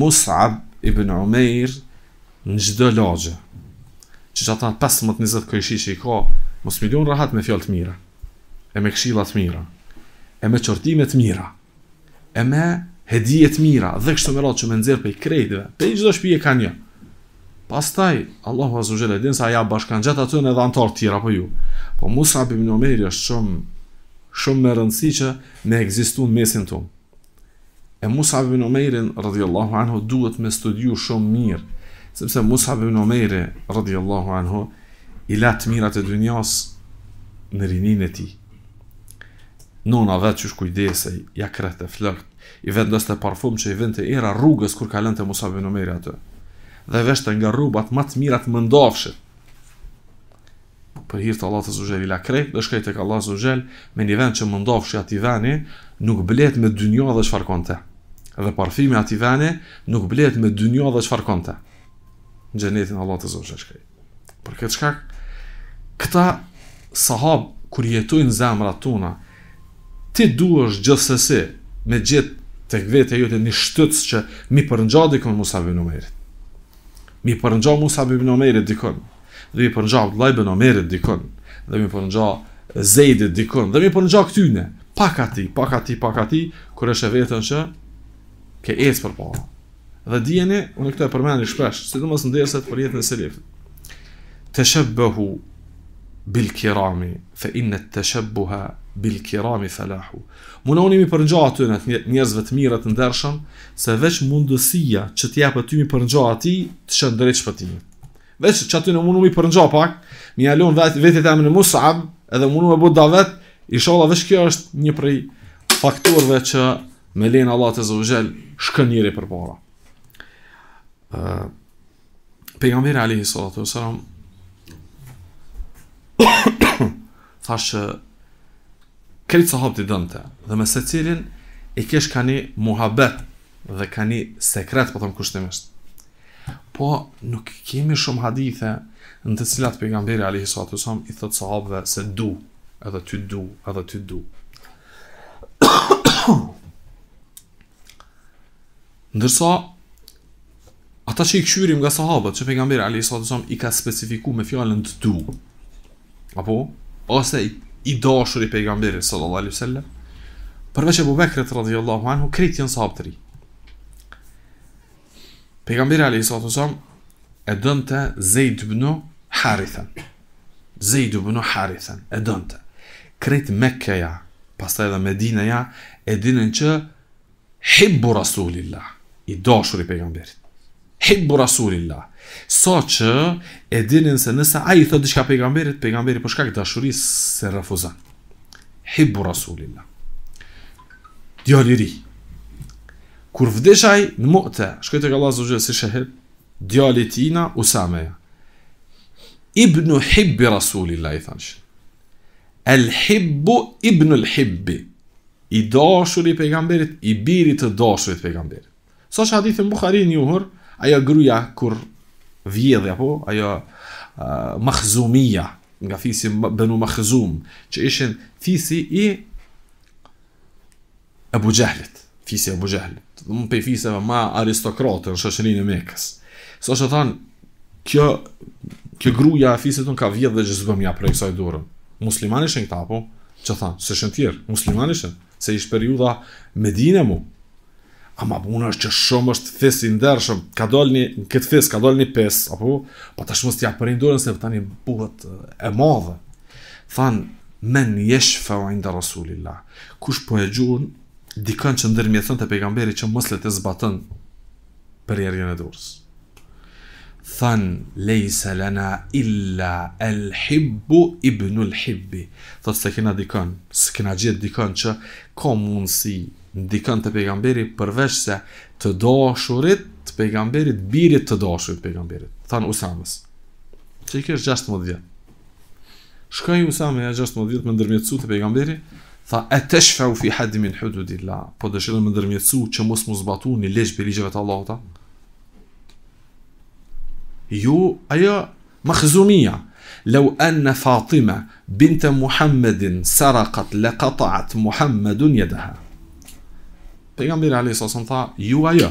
Musab ibn Umair në gjithë lagje që që ata 15-20 këjshi që i ka mos milion rahat me fjallë të mira e me kshila të mira e me qërtimet të mira e me hedijet të mira dhe kështë me ratë që me nëzirë pe i krejtive pe i gjithë shpi e ka një pas taj, Allahu Azhu Gjellet din sa ja bashkan gjatë atë në edhe antarë tjera po ju po Musa Bimino omeri është shumë shumë me rëndësi që me egzistu në mesin tëmë. E Musa Abinu Mejrin, rëdhjallahu anhu, duhet me studiu shumë mirë sepse Musa ibn Umair radiyallahu anhu i la të mirat e dynjas në rinin e ti. Nona vetë që shkujdesi, ja kretë e flërt, i vendës të parfum që i vend të era rrugës kur kalën të Musa ibn Umair atë. Dhe veshtë nga rrubat më të mirat më ndafshë. Për hirtë Allah të zhëll i la krejtë, dhe shkajtë e ka Allah të me një vend që më ndafshë ati veni, nuk blet me dynja dhe shfarkon konte. Dhe parfimi ati veni, nuk blet me dynja dhe shfarkon konte në gjenetin Allah të zonë shkaj. Për këtë shkak, këta sahabë, kër jetojnë zemra tona, ti du është gjësëse me gjithë të gvetë e jote një shtëtës që mi përëngja dikon Musa bin Omerit. Mi përëngja Musa bin Omerit dikon, dhe mi përëngja Abdullaj bin Omerit dikon, dhe mi përëngja Zejdit dikon, dhe mi përëngja këtyne, pak ati, pak ati, pak ati, kër është e vetën që ke ecë për para. Dhe dijeni, unë këtë e përmeni shpesh, sidomos ndërsa të përjetën e Të shëbëhu bil kirami fe in at tashabbuha bil kirami falahu mundoni mi përngjo aty në njerëzve të mirë të ndershëm se veç mundësia që t'i japë ty mi përngjo aty të shndërrit shpëtimin veç që aty në mundu mi përngjo pak mi alon vetë e më në musab edhe mundu me bu davet inshallah veç kjo është një prej faktorëve që me Allah të zëvgjel shkën njëri për para pejgamberi alayhi salatu wasalam thash krejt sahabët i dëmëte dhe me se cilin i kesh ka një muhabet dhe ka një sekret po them kushtimisht po nuk kemi shumë hadithe në të cilat pejgamberi alayhi salatu wasalam i thot sahabëve se du edhe ty du edhe ty du ndërsa ata që i këshyrim nga sahabët, që pejgamberi Ali Sadusam i ka specifiku me fjallën të du, apo, ose i dashur i pejgamberit sallallahu alaihi sallam, përveç e bubekret radhiallahu anhu, krejt jenë sahabë të ri. Pejgamberi Ali Sadusam e dënte Zeyd ibn Haritha. Zeyd ibn Haritha e dënte. Krejt Mekkeja, pasta edhe Medineja, e dinën që hibbu Rasulillah, i dashur i pejgamberit hibbu rasulillah. So që e dinin se nëse a i thot diçka pejgamberit, pejgamberi për shkak dashuris se refuzan. Hibbu rasulillah. Djaliri i ri. Kur vdeshaj në mote, shkoj tek Allahu xhël si shehet, djali i tina Usame. Ibnu hibbi rasulillah i thash. El Hibbu ibnu el Hibbi. I dashuri pejgamberit, i biri të dashurit pejgamberit. Sa so që hadithin Bukhari një ajo gruja kur vjedhja po, ajo uh, mahzumia, nga fisi benu mahzum, që ishen fisi i e bugjahlit, fisi e bugjahlit, dhe më pej fisi ma aristokratë në shëshërinë e mekës. So që thanë, kjo, kjo gruja e fisi ka vjedhë dhe gjithë për mja prej kësaj durën. Muslimanishen këta po, që thanë, se shën tjerë, muslimanishen, se ishë periuda medine mu, ama puna është që shumë është fis i ndërshëm, ka dollë një, këtë fis, ka dollë një pes, apo, pa po të shumës t'ja përindurën se tani buhet e madhe. Thanë, men jesh fa inda Rasulillah, kush po e gjuhën, dikën që ndërmje thënë të pejgamberi që mëslet e zbatën për jërgjën e dursë. Than, lejse lëna illa el hibbu ibnul hibbi. thotë se kena dikën, se kena gjithë dikën që ka mundësi ndikën të pejgamberi përveç se të dashurit të pejgamberit, birit të dashurit të pejgamberit. Thanë Usamës. Që i kështë 16 vjetë. Shkaj Usamë e 16 vjetë me ndërmjetësu të pejgamberi, tha e të shfeu fi hadimin hududilla, di po dëshirën me ndërmjetësu që mos mu zbatu një leqë për ligjeve të Allahuta. Ju, ajo, më këzumia, لو أن فاطمة بنت محمد سرقت لقطعت محمد يدها Pejgamberi Ali sa sa më tha, ju a jo,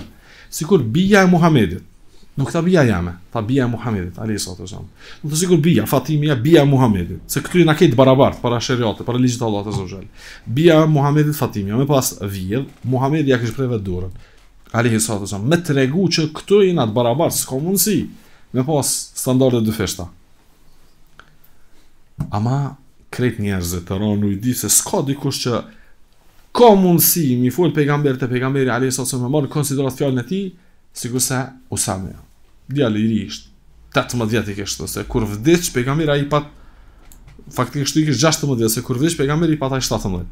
si kur bia e Muhammedit, nuk ta bia jame, ta bia e Muhammedit, Ali sa të shumë, nuk ta sikur bia, Fatimia, bia e Muhammedit, se këtu i në kejtë barabartë, para shëriate, para ligjit Allah të zëvzhel, bia e Muhammedit, Fatimia, me pas vjedh, Muhammed ja kështë preve durën, Ali sa të shumë, me tregu që këtu i në të barabartë, s'ko mundësi, me pas standarde dë feshta, ama kret njerëzve të rënë u di se s'ka dikush që ka mundësi mi fol pejgamberi te pejgamberi Ali sallallahu alaihi wasallam konsiderat fjalën e tij sikurse Usame. Djali i rish 18 vjet i kështu se kur vdiç pejgamberi ai pat faktikisht i kish 16 vjet se kur vdiç pejgamberi i pat ai 17.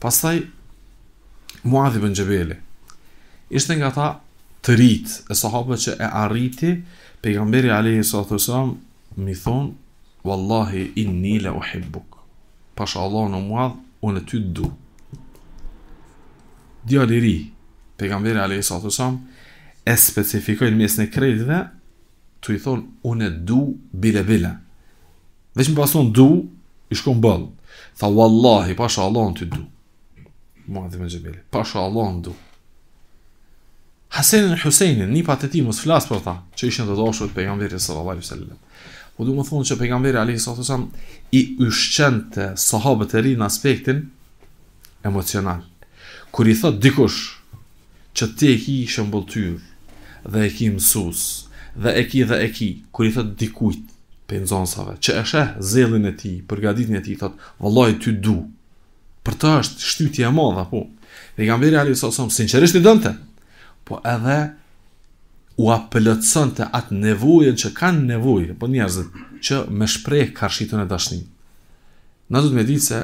Pastaj Muadh ibn Jabele ishte nga ata të rit e sahabëve që e arriti pejgamberi alayhi sallallahu alaihi wasallam mi thon Wallahi inni la u hibbuk Pasha Allah në muad O ty du Dja dhe ri Pekamberi Alehisa të sam E specifikojnë mes në krejt dhe Tu i thonë O du bile bile Vesh pason du I shko më Tha Wallahi pasha Allah në ty du Muad dhe me gjebeli Pasha Allah në du Hasenin Huseinin, një patetimus, flasë për ta, që ishën të doshët për janë verës së vallaj Po du më thonë që pejgamberi Ali Sotë Sam i ushqen të sahabët e rinë aspektin emocional. Kur i thot dikush që ti e ki shëmbëltyr dhe e ki mësus dhe e ki dhe e ki, kur i thot dikujt për nëzonsave, që e zelin e ti, përgaditin e ti, thot, vëllaj të du, për të është shtyti e madha, po. Pejgamberi Ali Sotë Sam sinqerisht i dënte, po edhe u apelëcën të atë nevojën që kanë nevojë, po njerëzët, që me shprejë karshitën e dashnin. Në du të me ditë se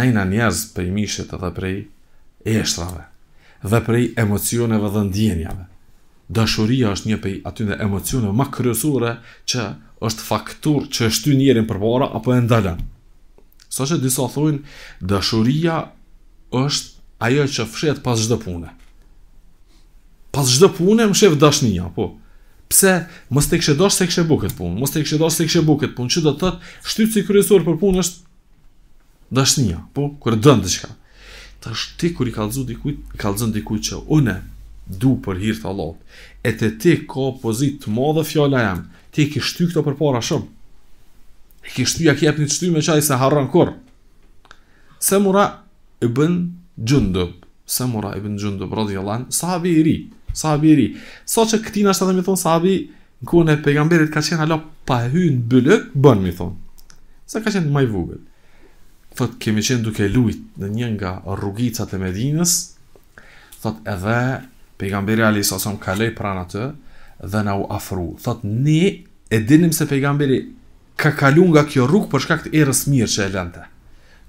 nëjna njerëzë për i mishet dhe për i eshtrave dhe për i emocioneve dhe ndjenjave. Dashuria është një për aty në emocioneve ma kryosure që është faktur që është ty njerën për para apo e ndalën. So që disa thujnë, dashuria është ajo që fshetë pas gjithë pune. Pas çdo pune më shef dashnia, po. Pse mos tek she dosh se kishe buket punë, mos tek she dosh se kishe buket punë, çu do të thot, shtytsi kryesor për punën është dashnia, po, kur dën diçka. Tash ti kur i kallzu dikujt, i kallzon dikujt që unë du për hir të Allahut. E te ti ka pozit të madh fjala jam. Ti ke shty këto përpara shumë. E ke shty ja ke hapni shty me çaj se harron kur. Samura ibn Jundub, Samura ibn Jundub radhiyallahu anhu, sahabi i ri, sahabi i ri. Sa që këti nështë edhe mi thonë sahabi, në kone pejgamberit ka qenë ala pa në bëllëk, bënë mi thonë. Sa ka qenë maj vogël. Thot, kemi qenë duke lujt në një nga rrugicat e Medinës, thot, edhe pejgamberi Ali Sosom ka lej pranë të, dhe na u afru. Thot, ne e dinim se pejgamberi ka kalu nga kjo rrug për shkak të erës mirë që e lente.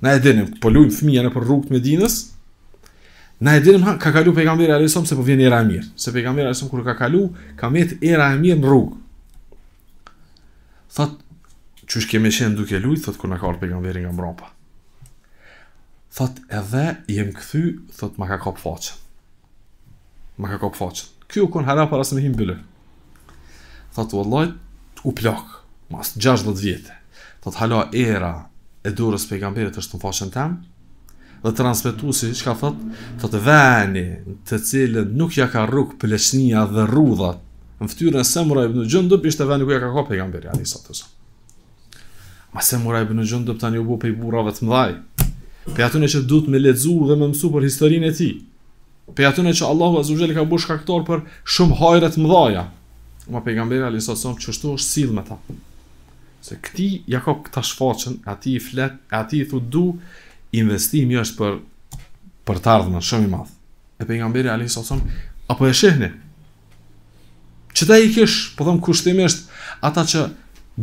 Na e dinim, po lujmë fëmijën e për rrugë të Medinës, Na e dinim ha, ka kalu pejgamberi alayhisalam se po vjen era e mirë. Se pejgamberi alayhisalam kur ka kalu, ka mbet era e mirë në rrugë. Thot që kemi qenë duke lutur, thot kur na ka ardhur pejgamberi nga mbrapa. Thot edhe jem kthy, thot ma ka kap façën. Ma ka kap façën. Ky u kon hala para se me him bylë. u wallahi u plak, mas 60 vjetë. Thot hala era e durës pejgamberit është në façën tëmë, dhe transmetuesi si çka thot, thot vani, të cilën nuk ja ka rrug pleshnia dhe rrudha. Në fytyrën e Semura ibn Jundub ishte vani ku ja ka kohë pejgamberi Ali sallallahu alaihi Ma Semura ibn Jundub tani u bë pe burrave të mëdhaj. Pe atyne që duhet me lexu dhe me mësu për historinë e tij. Pe atyne që Allahu azza ka bërë shkaktor për shumë hajra të mëdha. Ma pejgamberi Ali sallallahu alaihi wasallam është sill me ta. Se këti ja këta shfaqen, ati i flet, ati i thu du, investimi është për për të ardhmen shumë i madh. E pejgamberi Ali sallallahu apo e shehni? Çta i kish, po them kushtimisht, ata që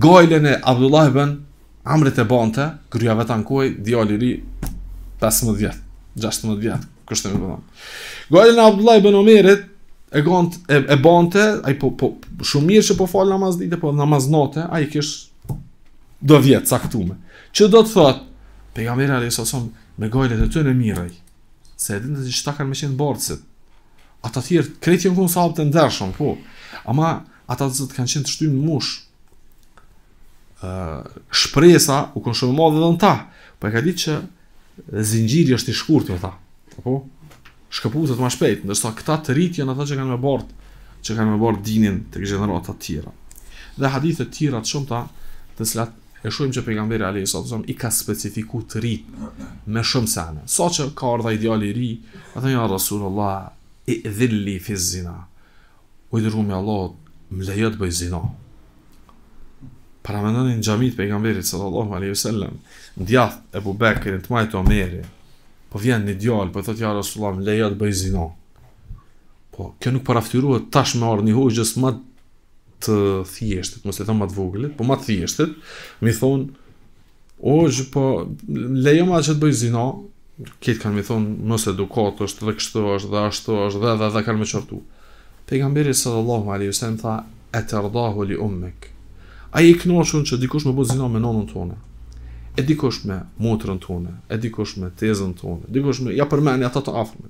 gojlen e Abdullah ibn Amr te Bonta, krye ata ankoj djali i 15 vjet, 16 vjet, kushtem po them. Gojlen e Abdullah ibn Omerit e gont e, e Bonta, ai po po shumë mirë se po fal namaz ditë, po namaz natë, ai kish do vjet caktume. Ço do të thotë, pejgamberi alayhi sallam me gojlet e tyre mirë. Se edhe në çta kanë më qenë Ata thirr krejtë janë sa të ndershëm, po. Ama ata zot kanë qenë të shtyn mush. ë shpresa u kanë shumë madhe dhe në ta. Po e ka ditë që zinxhiri është i shkurtë me ta. Apo shkëputet më shpejt, ndërsa këta të rit janë ata që kanë më bort, që kanë më bort dinin tek gjenerata të tjera. Dhe hadithe të tjera të shumta të cilat e shumë që pejgamberi alayhis sallam i ka specifikuar të rit me shumë sene. Sa so që ka ardha ideali i ri, a thënë ja rasulullah i dhilli fi zina. O i dërgumi Allah më lejo bëj zina. Paramendoni në xhamit pejgamberi sallallahu alaihi Në djath e bubekërin të majtë meri, Po vjen në djal, po thotë ja rasulullah më lejo bëj zina. Po kjo nuk paraftyruat tash me ardhi hoxhës më të thjeshtit, mos e them atë vogëlit, po më të thjeshtit, më thon, "O, jo po, lejo ma atë të bëj zinë." Këtë kanë më thon, "Mos e dukot, është edhe kështu, është edhe ashtu, është edhe edhe kanë më çortu." Pejgamberi sallallahu alaihi wasallam tha, "E li ummik." Ai iknoshun se dikush më bëj zinë me nonën tonë e dikush me motrën tonë, e dikush me tezën tonë, dikush me, ja përmeni ata të afrme.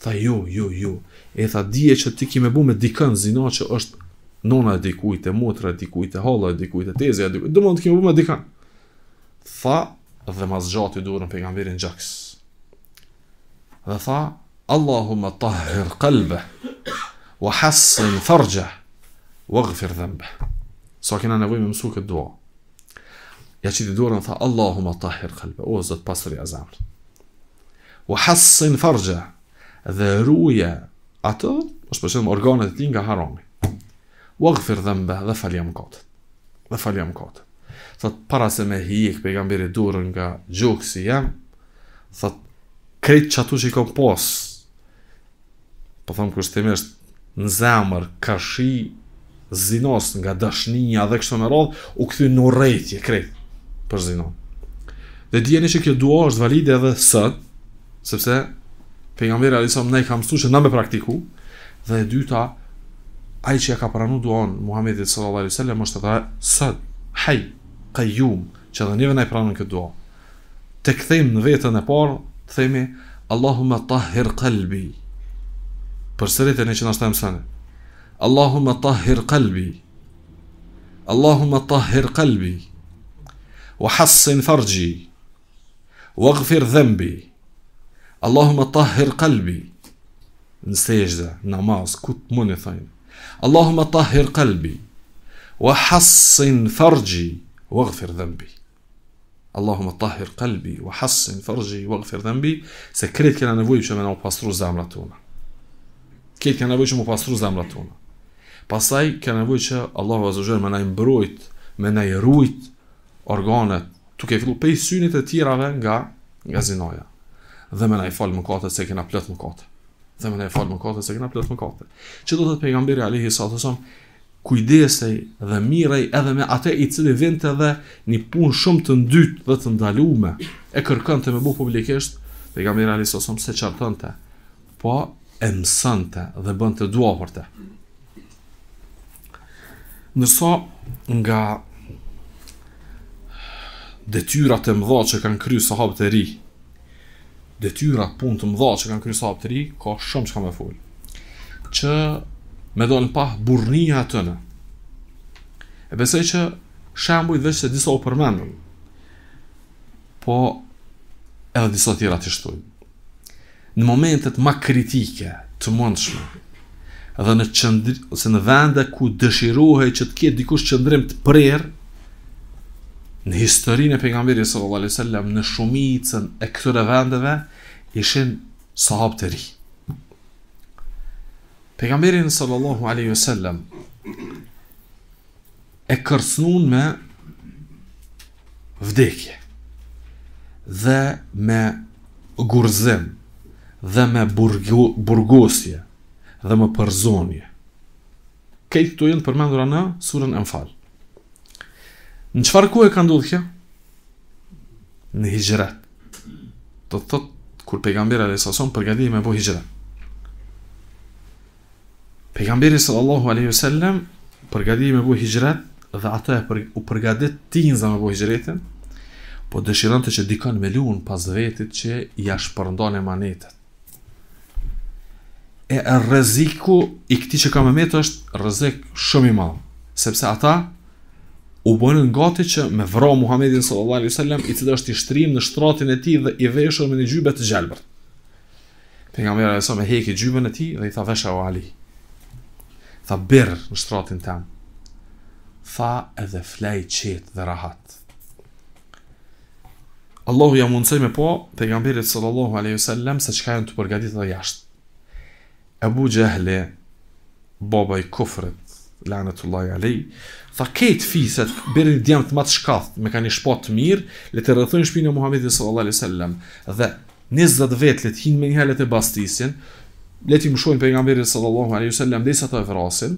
Tha, ju, jo, ju, jo, ju, jo. e tha, dje që ti kime bu me dikën zina që është nona dikujt e motra dikujt e holla dikujt e tezë dikujt do mund të kemi më dikan fa dhe mas gjatë durën pejgamberin xaks dhe fa allahumma tahhir qalbe wa hasin farja wa ghfir dhanbe so kena nevoj me mësu këtë dua ja që të durën, tha Allahumma tahir kalbe o zëtë pasër i azamr wa hasin farja dhe ruja ato është përshetëm organet ti nga harami u agfir dhëmbe dhe faljem kote. Dhe faljem kote. Thot, para se me hijek pejgamberi durën nga gjukë si jam, thot, krejt që atu që i kom pos, po thëmë kështimisht, në zemër, kashi, zinos nga dashnija dhe kështë me rodhë, u këthy në rejtje krejt për zinon. Dhe djeni që kjo duo është valide edhe së, sepse pejgamberi alisom ne i kam stu që në me praktiku, dhe e dyta, ai që ja ka pranu duan Muhammedit sallallahu alaihi wasallam është ata sad hay qayyum që dhe neve na i pranojnë këtë dua të kthejmë në veten e parë themi Allahumma tahhir qalbi për sëritën e që na shtajmë sani Allahumma tahhir qalbi Allahumma tahhir qalbi wa hassin farji wa gfir dhembi Allahumma tahhir qalbi në sejgjda, namaz, ku të mund e thajnë Allahumma tahhir qalbi wa hassin farji wa dhanbi. Allahumma tahhir qalbi wa hassin farji wa dhanbi. Se kret kena nevojë që më na pastru zemrat tona. Kret që nevojë që më pastru zemrat tona. Pastaj kena nevojë që Allahu azza jalla më na mbrojt, më na rujt organet duke ke fillu pej synit e tjirave nga nga zinoja dhe më na i falë më kate se kena plot më kate dhe më ne falë më kate, se këna plëtë më kate. Që do të të pejgamberi Alehi Sato kujdesej dhe mirej edhe me ate i cili vinte dhe një pun shumë të ndytë dhe të ndalume, e kërkën të me bu publikisht, pejgamberi Alehi Sato se qartën të, po e mësën të dhe bënd të dua për të. Nërso nga detyrat e mëdha që kanë kryu sahabët e rinë, detyra punë të mëdha që kanë kryesa të ri, ka shumë çka më fol. Që me don pa burrnia atë në. E besoj që shembuj vetë se disa u përmendën. Po edhe disa të tjera të shtojnë. Në momentet ma kritike të mundshme dhe në qëndri, ose në vende ku dëshirohej që të ketë dikush qëndrim të prerë, në historinë e pejgamberit sallallahu alajhi wasallam në shumicën e këtyre vendeve ishin sahabë të ri. Pejgamberi sallallahu alajhi wasallam e kërcënuan me vdekje dhe me gurzim dhe me burgu, burgosje dhe me përzonje. Këtë të jenë përmendur anë, surën e mfalë. Në qëfar ku e ka ndodhë kjo? Në hijgjerat. Do të thotë, kur pejgamberi alai sason, përgadi me bo hijgjerat. Pejgamberi sallallahu alaihi wasallam përgadi me buj hijrat dhe ata për, u përgadit tin za me bu hijretin, po dëshiron të që dikon me luën pas vetit që ja shpërndon e manetet. E rreziku i këti që ka me metë është rrezik shumë i malë, sepse ata u bënë gati që me vro Muhammedin sallallahu alaihi wasallam i cilë është i shtrim në shtratin e tij dhe i veshur me një gjybe të gjelbërt. Pejgamberi sa me heki gjybën e tij dhe i tha vesha o Ali. Tha birr në shtratin tem Tha edhe flej qetë dhe rahat. Allahu ja mundësoj me po, pejgamberit sallallahu alaihi wasallam se qka janë të përgatit dhe jashtë. Ebu Gjehli, baba i kufrit, lana tullahi alai tha kët fiset bëri djamt më të shkallë me kanë shpot të mirë le të rrethojnë shpinën e Muhamedit sallallahu alaihi wasallam dhe nizat vet le të hinë me një halet e bastisin le të mshojnë pejgamberin sallallahu alaihi wasallam dhe sa të vrasin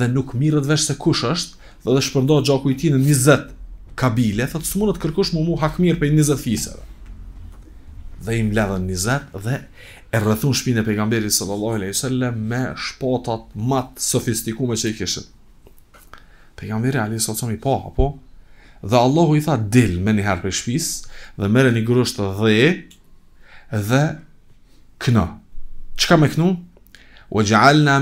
dhe nuk mirret vesh se kush është dhe dhe shpërndohet gjaku i tij në 20 kabile tha të smunë të kërkosh mu hakmir për 20 fiset dhe i mbledhën 20 dhe e rrëthun shpinë e pejgamberit sallallahu alaihi wasallam me shpotat më të sofistikuara që i kishin. Pejgamberi Ali sot i pa apo dhe Allahu i tha dil me një herë për shpis dhe mere një grush të dhe dhe këna Çka më me kënu? o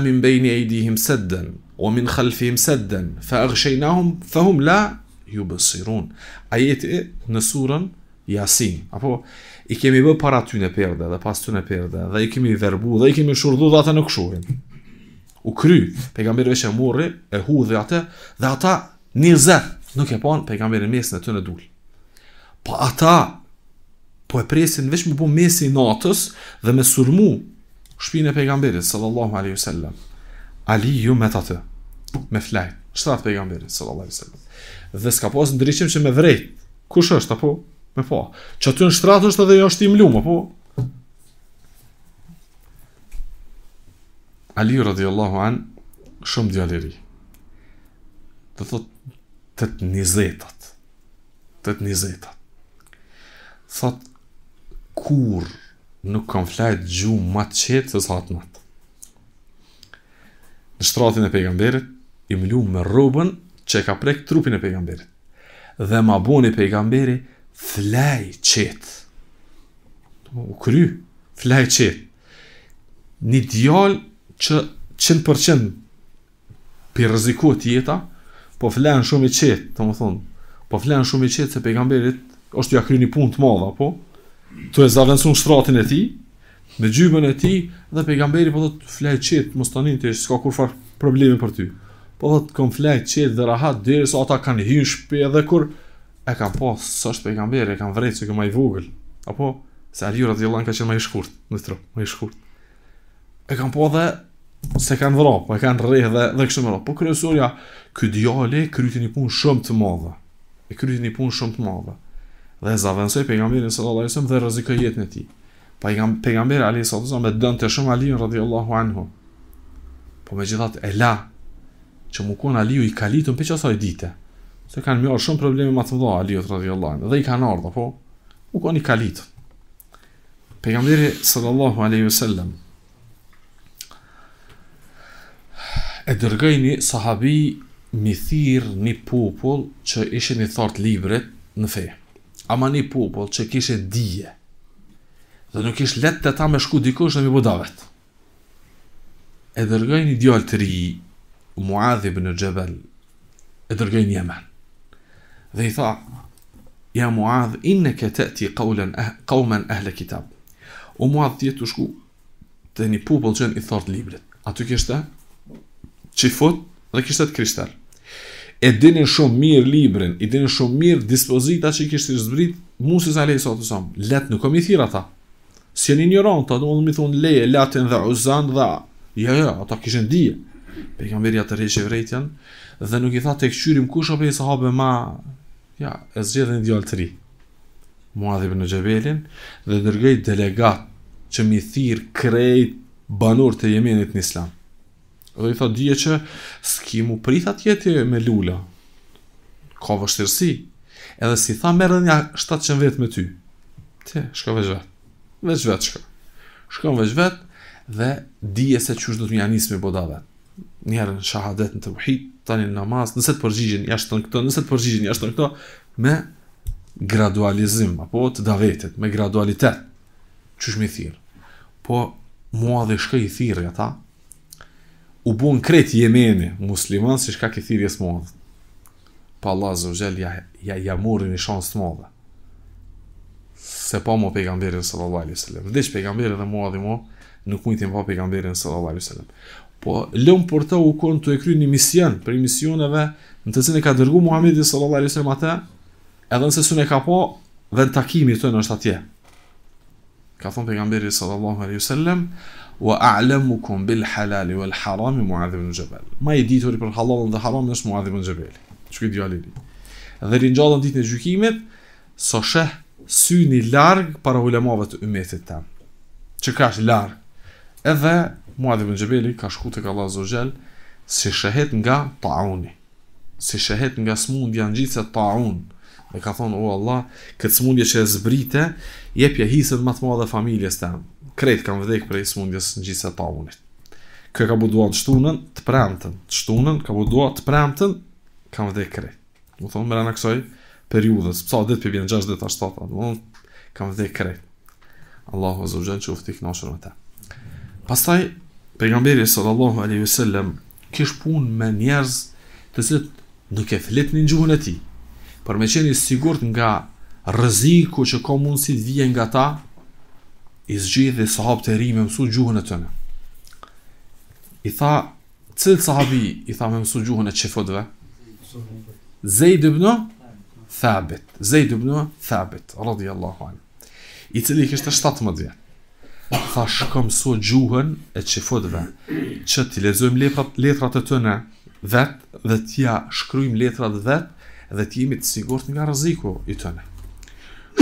min bejni e saddan dihim o min khalfihim saddan fa aghshaynahum hum fa hum la yubsirun. bësirun në surën jasin apo i kemi bë para ty në perde dhe pas ty në perde dhe i kemi verbu dhe i kemi shurdu dhe ata në këshuhin u kry pejgamberi veç e murri e hu dhe ata dhe ata një nuk e pon pejgamberi mes në të në dul pa po ata po e presin veç më po mes i natës dhe me surmu shpinë e pejgamberit sallallahu alaihi wasallam ali ju me të të me flaj shtrat pejgamberit sallallahu alaihi wasallam dhe s'ka pos ndryshim që me vrejt kush është apo Me po. Që aty në shtratë është edhe jo është i mlumë, po. Ali radiallahu anë, shumë djaleri. Dhe thot, të të njëzetat. Të të njëzetat. Thot, kur nuk kam flajt gju ma të qetë se të Në shtratin e pejgamberit, i mlumë me robën që ka prek trupin e pejgamberit. Dhe ma boni pejgamberit, flaj qit. U kry, flaj qit. Një djal që 100% për rëzikot jeta, po flen shumë i qit, të po flen shumë i qit se pejgamberit është ja kry një pun të madha, po, të e zavënsun shtratin e ti, me gjybën e ti, dhe pejgamberi po dhëtë flaj qit, më stanin të ishë, s'ka kur farë problemin për ty. Po dhëtë kom flaj qit dhe rahat, dhe ata kanë hynë shpe, dhe kur, e kam pas po, sot pe kam bërë, kam vrejtë që më i vogël. Apo se Aliu radhiyallahu anhu ka qenë më i shkurt, më thro, më i shkurt. E kam po dhe se kanë vra, po e kanë rreh dhe dhe kështu më radh. Po kërësoria, këtë djalë kryti një punë shumë të madhe. E kryti një punë shumë të madhe. Dhe zavancoi pejgamberin sallallahu alajhi wasallam dhe rrezikoi jetën e tij. Pa i kam pejgamberi alajhi wasallam me dëntë shumë Aliun radhiyallahu anhu. Po megjithatë e la që mu kon Aliu i kalitun peqë asaj dite se kanë mjohë shumë probleme ma të mdo Aliot radiallahu anhu, dhe i kanë ardha, po, u kanë i kalitë. Pegamberi sallallahu aleyhi sallam, e dërgëj një sahabi mi thirë një popull që ishe një thartë libret në fejë. Ama një popull që kishe dije dhe nuk ishë letë të ta me shku dikush në mi budavet. E dërgëj një djallë të ri, Muadhi bënë Gjebel, e dërgëj një jemen dhe i tha ja muad inne ke te ti kaulen eh, kaumen ehle kitab u muad tjetë të shku të një pupël qënë i thartë librit aty kishte që i fut dhe kishte të kristal, e dini shumë mirë librin i dini shumë mirë dispozita që i kishtë zbrit mu si sa lejë sotë të samë letë në komi thira ta si një një ronë ta do më mi thunë leje latin dhe uzan dhe ja ja ata kishen dije pe i kamberja të vrejtjen dhe nuk i tha të ekqyrim kush apë i sahabe ma ja, e zgjedhë një djallë të ri. në Gjebelin dhe dërgoi delegat që mi thirë krejt banorët të jemenit në islam. Dhe i tha dje që s'ki mu prita tjeti me lula. Ka vështirësi. Edhe si tha merë nja 700 vetë me ty. Ti, shka veç vetë. Veç vetë shka. Shka veç vetë dhe dje se qështë do të mjanismi bodave. Njerën shahadet në të muhit, tani namaz, nëse të përgjigjen jashtë këto, nëse të përgjigjen jashtë këto me gradualizim apo të davetet me gradualitet. Çush më thirr. Po mua dhe shkë i thirr ata. U bën kret Jemeni musliman si çka ke thirrë së mua. Pa Allah zotëll ja ja, ja morën një shans të madhe. Se pa mua pejgamberin sallallahu alaihi wasallam. Vdes pejgamberi dhe mua dhe mua nuk mund të pa pejgamberin sallallahu alaihi wasallam po lëm për të u konë të e kry një mision, për i misioneve në të cilën e ka dërgu Muhammedi sallallahu alaihi wasallam atë, edhe nëse sune ka po dhe në takimi të në është atje. Ka thonë pejgamberi sallallahu alaihi wasallam, "Wa a'lamukum bil halal wal haram Muadh ibn Jabal." Ma i ditur për halalën dhe haramin është Muadh ibn Jabal. Që këtë djalë i Dhe ringjallën ditën e gjykimit, so sheh syni larg para ulemave të ummetit tan. Çka është larg? Edhe Muad ibn Jabeli ka shku tek Allah Azza si shehet nga Tauni. Si shehet nga smundja ngjitsa Taun. Ai ka thonë, "O Allah, kët smundje që zbritë, jep ja hisën më të madhe familjes tan. Krejt kanë vdek prej smundjes ngjitsa Taunit." Kë ka buduan duan shtunën, të pramtën, të shtunën ka bu duan të pramtën, kanë vdek krejt. Do thonë mëran aksoj periudhës, sa ditë pe vjen 60 ta 70, do thonë kanë vdek krejt. Allahu Azza wa Jall çoftik nosrota. Pastaj Pejgamberi sallallahu alaihi wasallam kish punë me njerëz të cilët nuk e fletnin gjuhën e tij. Për me qenë i sigurt nga rreziku që ka mundësi të vijë nga ata, i zgjidhi sahabët e rinj me mësu gjuhën e tyre. I tha cil sahabi i tha me mësu gjuhën e çifotëve? Zeid ibn Thabit. Zeid ibn Thabit radiyallahu anhu. I cili kishte 17 vjet. Tha shkëm so gjuhën e qifutve Që t'i lezojmë letrat, letrat të të në vetë Dhe t'ja a shkrujmë letrat vetë Dhe t'jemi të sigurët nga rëziku i të në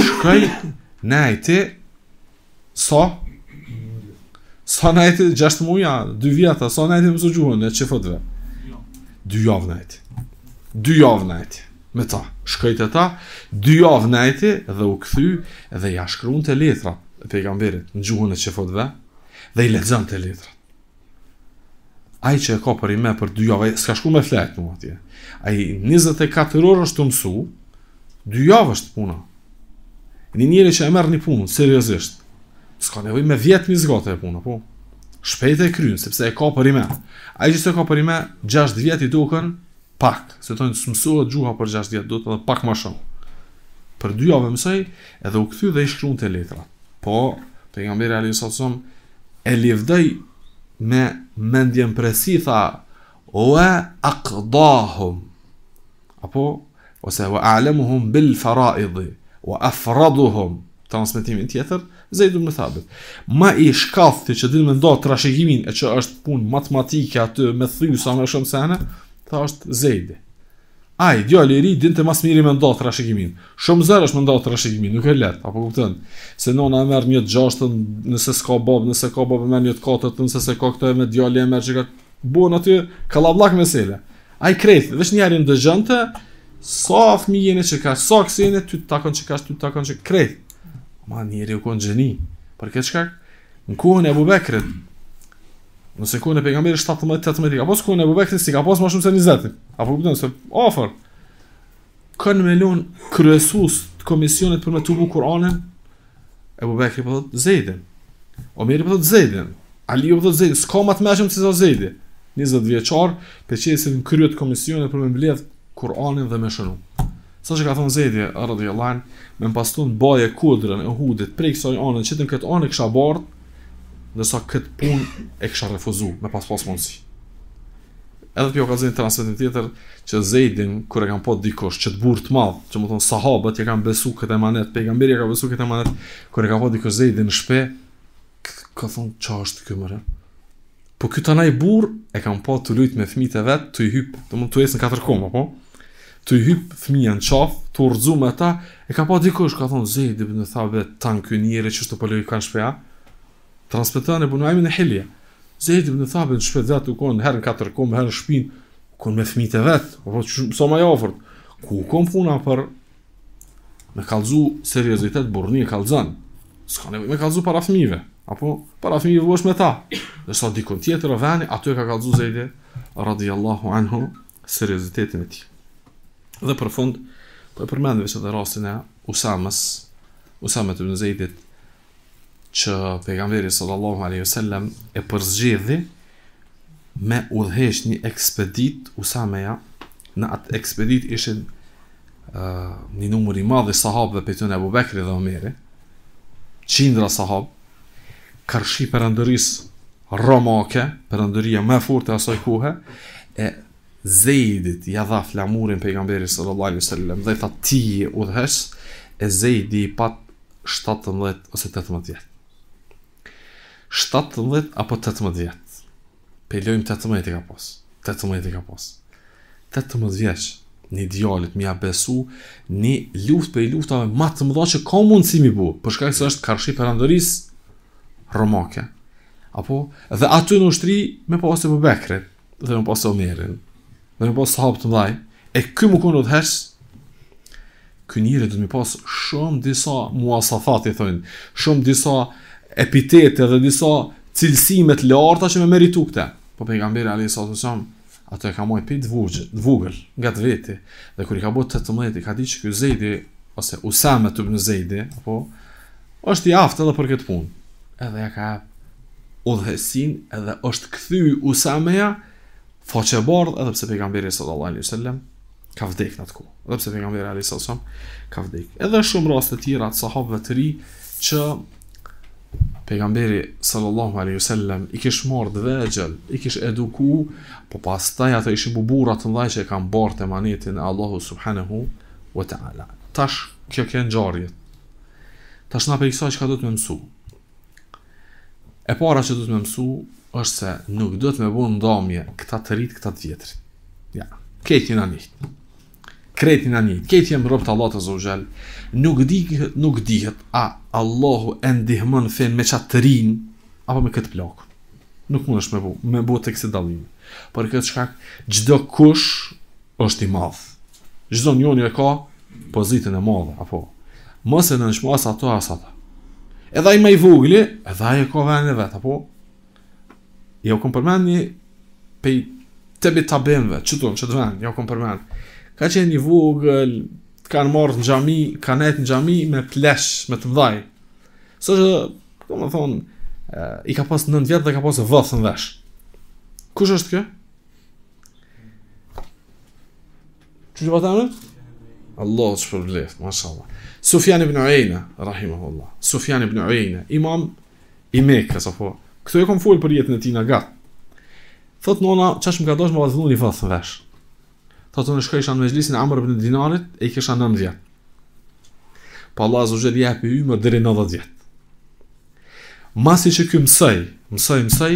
Shkëj në e ti So So në e ti gjashtë muja Dë vjeta So në e ti më su gjuhën e qifutve Dë javë në e ti Dë javë në e ti Me ta Shkëjt e ta Dë javë në e ti Dhe u këthy Dhe ja shkrujmë të letrat e pejgamberit në gjuhën e çefotve dhe i lexon të letrat. Ai që e ka për ime për dy javë, s'ka shku me flet mua atje. Ai 24 orë është mësu, dy javë është puna. Një njëri që e merë në punë seriozisht. S'ka nevojë me vjetë në zgjatë e punë, po. Shpejt e kryen sepse e ka për ime. Ai që s'e ka për ime 6 vjet i duken pak, se thonë të mësuat gjuha për 6 vjetë, do të thonë pak më shumë për dy javë mësoj, edhe u kthy dhe i shkruan te letrat. Po, për nga mërë alisatësëm, e livdoj me mendjen presi, tha, ue aqdahum, apo, ose ue a'lemuhum bil faraidhi, ue afraduhum, transmitimin tjetër, zëjdu më thabit. Ma i shkath që dinë me ndohë të e që është punë matematike, atë me thyu sa me shumë se ana është zëjdi. Ai, djali jo, i ri din më mas miri me ndot trashëgimin. Shumë zor është me ndot trashëgimin, nuk e lehtë, apo kupton? Se nona e merr një të nëse s'ka bab, nëse ka bab më një të katërt, nëse s'e ka këtë me djali e merr çka buon aty, kallavllak me sele. Ai krejt, vesh një herë ndëgjonte, sa fëmijë jeni çka, sa ksinë ty takon çka, ty takon çka, krejt, Ma njeri u konë gjeni, për këtë shkak, në kuhën e bubekrit, Nëse kohën e pejgamberi 17-18, ka pos kohën e bubekti si ka pos shumë se 20. Apo këpëtën se ofër. Kën me lonë kryesus të komisionit për me të Kur'anën, e bubekti për po dhëtë zejdin. Omeri për po dhëtë zejdin. Ali për po dhëtë zejdin. Ska ma të meqëm si sa zejdin. 20 vjeqar, për që e si kryet komisionit për mbledh Kur'anin dhe më shënu. Sa që ka thonë zejdi, rrëdhjallan, me më pastun baje kudrën e hudit prej kësoj anën, që të në këtë anë kësha bardë, ndërsa këtë pun e kësha refuzu me pas pas mundësi. Edhe për jo të zinë transmitin tjetër, që zejdin, kër e kam po dikosh, që të burë të madhë, që më tonë sahabët, e kam besu këtë emanet, pejgamberi e kam besu këtë emanet, kër e kam po dikosh zejdin në shpe, ka thonë qa është këmërë. Po këtë anaj burë, e kam po të lujtë me fmite vetë, të i hypë, të mund të esë në katër koma, po? Të i hypë në qafë, të urzu me ta, e kam po dikosh, ka thonë zejdin në thabë, tanë kë njëre që shtë po lujtë kanë shpeja, transmeton në bunuajmi në Hilje. Zeyd ibn Thabit në vetë u konë, herën katër komë, herën shpinë, u konë me fmite vetë, o po që shumë soma ku u konë funa për me kalzu seriozitet burni e kalzan, s'ka nevoj me kalzu para fëmijëve, apo para fëmijëve u është me ta, dhe sa dikon tjetër o veni, ato e ka kalzu Zeyd radiallahu anhu seriozitetin e ti. Dhe për fund, po e rastin e Usamës, ibn Zeydit, që pejgamberi sallallahu alaihi wasallam e përzgjedhi me udhëhesh një ekspedit Usameja në atë ekspedit ishin uh, një numër i madh i sahabëve të tonë Abu Bekri dhe Omeri qindra sahab karshi perandoris romake perandoria më e fortë asaj kohe e Zeidit ja dha flamurin pejgamberit sallallahu alaihi wasallam dhe tha ti udhëhesh e Zeidi pat 17 ose 18 vjet 17 apo 18 vjetë. Pejlojmë 18 i ka posë. 18 i ka posë. 18 vjeqë, një djallit mi a besu një luft për i luftave ma të mëdha që ka mundë si mi bu, përshka i është karshi për andëris romake. Apo, dhe aty në ushtri me po ose për bekre, dhe me po ose omerin, dhe me po ose hapë të mdaj, e këj më kënë dhe hersë, kënë njëre dhe me po shumë disa mua thënë, shumë disa epitete dhe disa cilësime të larta që më me meritu këta. Po pejgamberi Ali sallallahu alajhi wasallam atë e ka marrë pit vurgj, të vogël, nga të vjetë. Dhe kur i ka bërë 18, të ka thënë se ky Zeidi ose Usama ibn Zeidi, apo është i aftë edhe për këtë punë. Edhe ja ka udhësin, edhe është kthy Usameja foqe bardh edhe pse pejgamberi sallallahu alajhi wasallam ka vdekur atku. Edhe pse pejgamberi Ali sallallahu alajhi ka vdekur. Edhe shumë raste të tjera të sahabëve të rinj që pejgamberi sallallahu alaihi wasallam i kish marr dhe vegjël, i kish eduku, po pastaj ato ishin bubura të ndaj që e kanë bërë te maneti Allahu subhanahu wa taala. Tash kjo kanë ngjarje. Tash na përqesoj çka do të më mësu. E para që do të më mësu është se nuk do të më bëj ndomje këta të rit këta të vjetrit. Ja, keq na nit kretin në një, këtë jemë rëbë të Allah të zogjel, nuk, di, nuk dihet a Allahu e ndihmën fin me qatë të rin, apo me këtë plakë. Nuk mund është me bu, me bu të kësi dalimi. Për këtë shkak, gjdo kush është i madhë. Gjdo njoni e ka pozitën e madhë, apo. Mëse në nëshmo asa to, asa ta. Edha i me i vugli, edha i e ka venë e vetë, apo. Jo këmë përmen një pej tebi tabemve, që tonë, që të venë, jo këmë Ka qenë një vogël, kanë marrë në xhami, kanë nejt në xhami me plesh, me të mdhaj. Sot që, do më thonë, i ka pasë nëndë vjetë dhe ka pasë vëthë në veshë. Kush është kjo? Që që pa të Allah, që për blefë, masha Allah. Sufjan ibn Ujna, rahimahullah. Allah. Sufjan ibn Ujna, imam i meke, sa po. Këto e kom full për jetën e ti në gatë. Thot nona, që është më gadojsh më vazhdu një në Tha të në shkojsh anë me gjlisin Amr ibn Dinarit e i kësha në mdjet. Pa po Allah zë gjelë jepi u mërë dheri në dhe djet. Masi që kjo mësoj, mësoj, mësoj,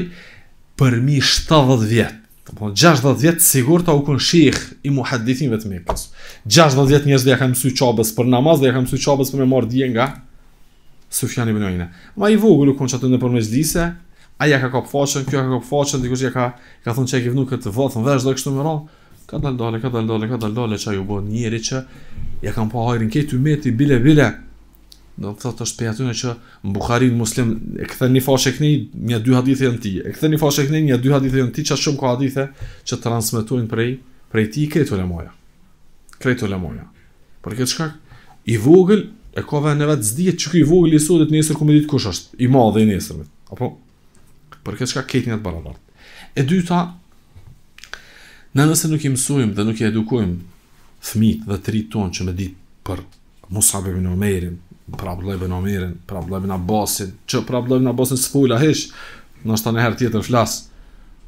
për mi 70 vjet. të më thonë 60 vjet, sigur të ukon shikh i muhadithinve të mekës. 60 vjetë njështë dhe ja ka mësu qabës për namaz dhe ja ka mësu qabës për me marë dje nga Sufjan i Benojnë. Ma i vogullu konë që atë në përmeç dise, aja ka ka pëfaqën, kjo ka ka pëfaqën, dikush ja ka, ka thonë që e kivnu këtë vëthën, dhe është dhe kështu më ronë, Ka dal dole, ka dal dole, ka dal dole që a ju bo njeri që Ja kam po hajrin ketë u meti, bile, bile Në të thot është pe atyne që Në Bukharin muslim e këthe një fashe këni Një dy hadithi e në ti E këthe një fashe këni një dy hadithi e në ti Qa shumë ko hadithe që transmitojnë prej Prej ti i u le moja Krejtë le moja Por këtë shkak I vogël e kove në vetë zdijet Që këtë i vogël i sotit njësër ku ditë kush është I ma i i Apo? Për këtë shkak këtë njëtë baradart E dyta Në nëse nuk i mësujmë dhe nuk i edukojmë fëmit dhe tri tonë që me di për Musab ibn Umerin, për Abdullah ibn Umerin, për Abdullah ibn Abbasin, që për Abdullah ibn Abbasin së hesh, hish, në ta në herë tjetër flasë,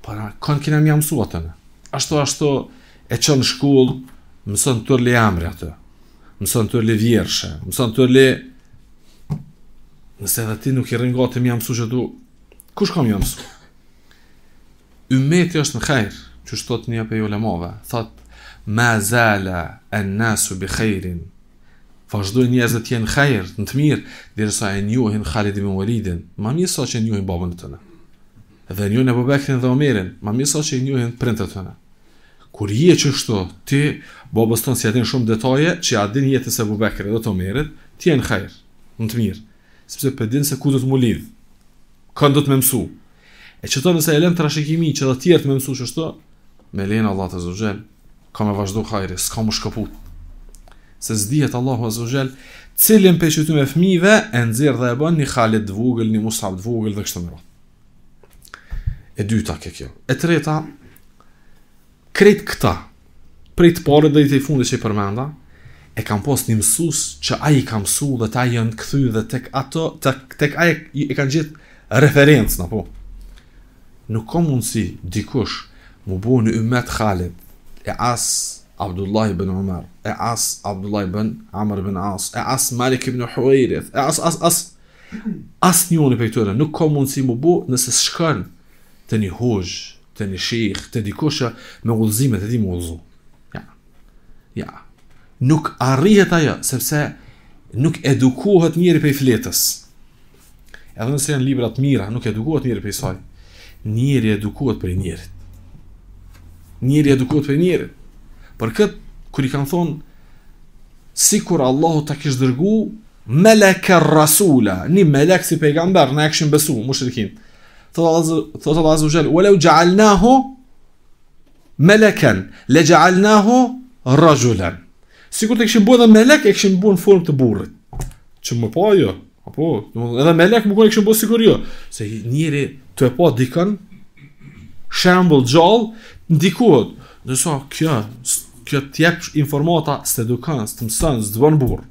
Para, po a kënë kënë mja mësua atë. Ashtu, ashtu, e çon në shkullë, mësën të tërli emre atë, mësën të tërli vjershe, mësën të tërli, nëse dhe ti nuk i rëngatë mja mësu që du, kush ka mja mësu? Ymeti është në kajrë, që shtot një për jolemove, thot, ma zala e nasu bi khejrin, fashdoj njëzët jenë khejrë, në të mirë, dhe rësa e njohin Khalid i Mualidin, ma mjë sa që e njohin babën të të në, dhe njohin e bobekrin dhe omerin, ma mjë sa që e njohin printët të në. Kur je që shto, ti babës tonë si atin shumë detaje, që adin jetës e bobekrin dhe të omerit, ti jenë khejrë, në të mirë, sepse për se ku dhëtë mulidhë, kanë dhëtë me mësu, e që tonë nëse e lenë të rashikimi që dhe tjertë me mësu që shto, me lena Allah të zëgjel, ka me vazhdo kajri, s'ka më shkëput. Se zdihet Allah të zëgjel, cilin për qëtu me fmive, e nëzirë dhe e bënë një khalit dë vogël, një musab dë vogël dhe kështë të mëra. E dyta ke kjo. E treta, kretë këta, prej të parët dhe i të i fundi që i përmenda, e kam pos një mësus që a i kam su dhe ta i janë këthy dhe tek ato, tek, tek a i kanë gjithë referencë në po. Nuk ka mundësi dikush mu bu në ümmet Khalid, e as Abdullah ibn Umar, e as Abdullah ibn Amr ibn As, e as Malik ibn Huwairith, e as, as, as, as një unë i pejtore, nuk ka mundë si mu bu nëse shkën të një hujë, të një shikë, të dikusha me ullëzime të di mu ullëzu. Ja, ja. Nuk arrihet ajo, sepse nuk edukohet njëri për i fletës. Edhe nëse janë libra të mira, nuk edukohet njëri për i saj. Njëri edukohet për i njërit njëri edukot për njëri. Për këtë, kër i kanë thonë, si kur Allahu ta kishë dërgu, meleke rasula, një melek si pejgamber, në e këshin besu, më shërkin. Thot Allah zë gjelë, ule u gjaalnahu, meleken, le gjaalnahu, rajulen. Si kur të këshin bu edhe melek, e këshin bu në formë të burët. Që më pa jo, apo, edhe melek më kënë e këshin bu sikur jo. Se njëri të e pa dikën, shambull ndikohet. Nëso, kjo, kjo tjep informata se do së të mësën, së dëbën burë.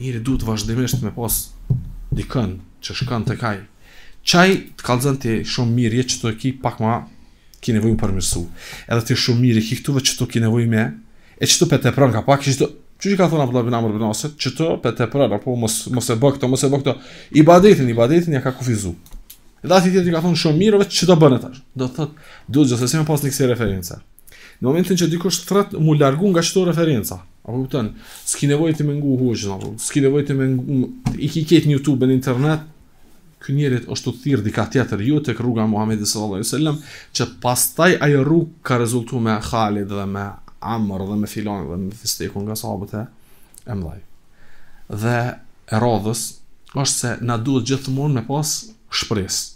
Njëri du të vazhdimisht me pas dikën që shkën të kaj. Qaj të kalëzën të shumë mirë, jetë që të ki pak ma ki nevojnë përmirësu. Edhe të shumë mirë, ki këtuve që të ki nevojnë me, e që të pe të prënë ka pak, që të Që që ka thonë Abdullah bin Amr bin Asit, që të për të prënë, apo mos, mos e bëk të, mos e bëk të, i badetin, i badetin, ja ka kufizu. Dhe ati tjetëri ka thonë shumë mirë, vetë që do bënë të ashtë. Do të thotë, du të gjithë, se me pas një kësi referenca. Në momentin që dikush të thratë, mu largu nga qëto referenca. Apo këtën, s'ki nevoj të mengu huqën, apo s'ki nevoj të mengu, i ki ketë një YouTube në internet, kë njerit është të thirë dika tjetër ju, jo të kërruga Muhammedi S.A.S. që pastaj ajo rrugë ka rezultu me Khalid dhe me Amr dhe me Filon dhe me Fistekun nga sahabët e mdhaj. Dhe e është se na duhet gjithmonë me pas shpresë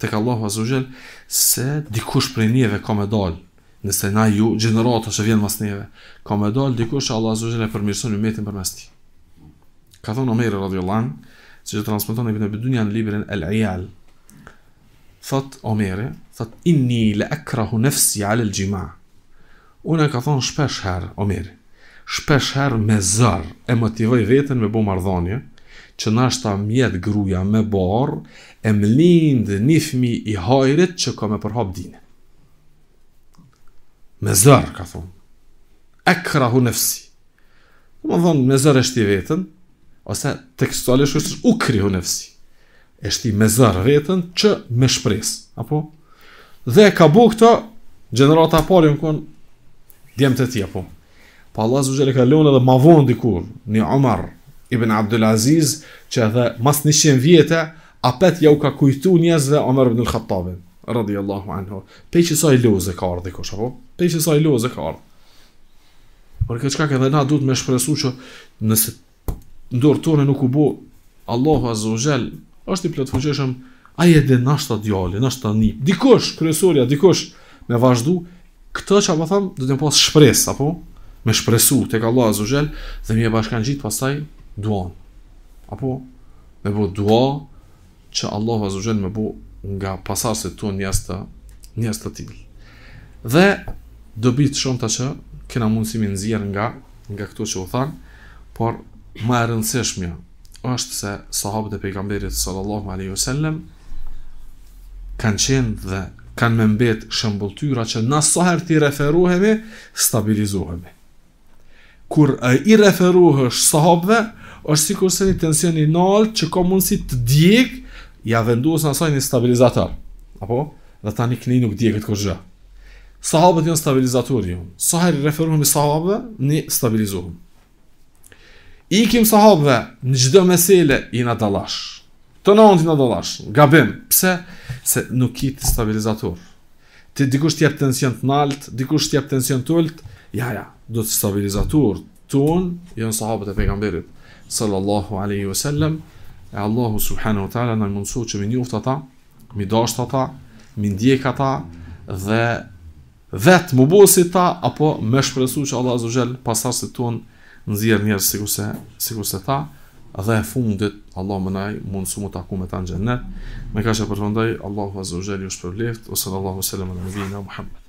të ka Allahu Azuzhel se dikush prej njëve ka me dal nëse na ju gjenerata që vjen mas njëve, ka me dal dikush që Allah Azuzhel e përmirëson një metin për mes ti ka thonë Omeri Radiolan që që transmiton e bëne bëdunja në librin El Ial thot Omeri thot inni le ekrahu nefsi alë lë gjima une ka thonë shpesh her Omeri shpesh her me zër e motivoj vetën me bo mardhanje, që ta mjet gruja me borë e më lindë një fëmi i hajrit që ka me përhap dine. Me zërë, ka thonë. E këra hu Në më thonë, me zërë është i vetën, ose tekstualisht është u kri hu është i me zërë vetën që me shpresë. Apo? Dhe ka bu këto, generata parim konë, djemë të tia, po. Pa Allah zë gjelë ka leonë edhe ma vonë dikur, një Omar, ibn Abdulaziz, që edhe mas një shenë vjetë, apet ja u ka kujtu njerëzve Omer ibn al-Khattabin radiyallahu anhu. Pe që sa i lozë ka ardhi kush apo? Pe që sa i lozë ka ardh Por kjo këtë edhe na duhet me shpresu që nëse ndor tonë nuk u bë Allahu azza është i plotfuqishëm ai edhe na shta djalin, na shta nip. Dikush kryesorja, dikush me vazhdu këtë që apo tham, do të pas shpresë apo? Me shpresu tek Allahu azza Dhe dhe e bashkan gjitë pastaj duan. Apo me bë që Allah Azza wa me bu nga pasardhësit tuaj njerëz të njerëz të tillë. Dhe dobi të që kena mundësimi më nxjerr nga nga këto që u than, por më e rëndësishmja është se sahabët e pejgamberit sallallahu alaihi wasallam kanë qenë dhe kanë më mbetë shëmbulltyra që na sa ti referohemi, stabilizohemi. Kur e, i referohesh sahabëve, është sikur se një tensioni i që ka mundësi të djegë ja vendos në asaj një stabilizator. Apo? Dhe tani këni nuk dje këtë kërgjë. Sahabët janë stabilizator ju. Jo. Sahar i referuhëm i sahabëve, një stabilizuhëm. Ikim sahabëve në gjdo mesele i në dalash. Të në onë të në dalash. Gabim. Pse? Se nuk ki të stabilizator. Ti dikush t'jep tension të nalt, dikush t'jep tension të ullt, ja, ja, do të stabilizator të unë, janë sahabët e pegamberit. Sallallahu alaihi wasallam e Allahu subhanahu wa taala na mëson që mi njoft ata, mi dash ata, mi ndjek ata dhe vetë më bo ta, apo me shpresu që Allah Zuzhel pasar se tuon nëzirë njerë si kurse, se kurse ta, dhe e fundit Allah më nai mundë su më taku me ta në gjennet, me ka që përfëndaj, Allahu Zuzhel ju shpër left, o sëllë Allahu sëllë më në Muhammed.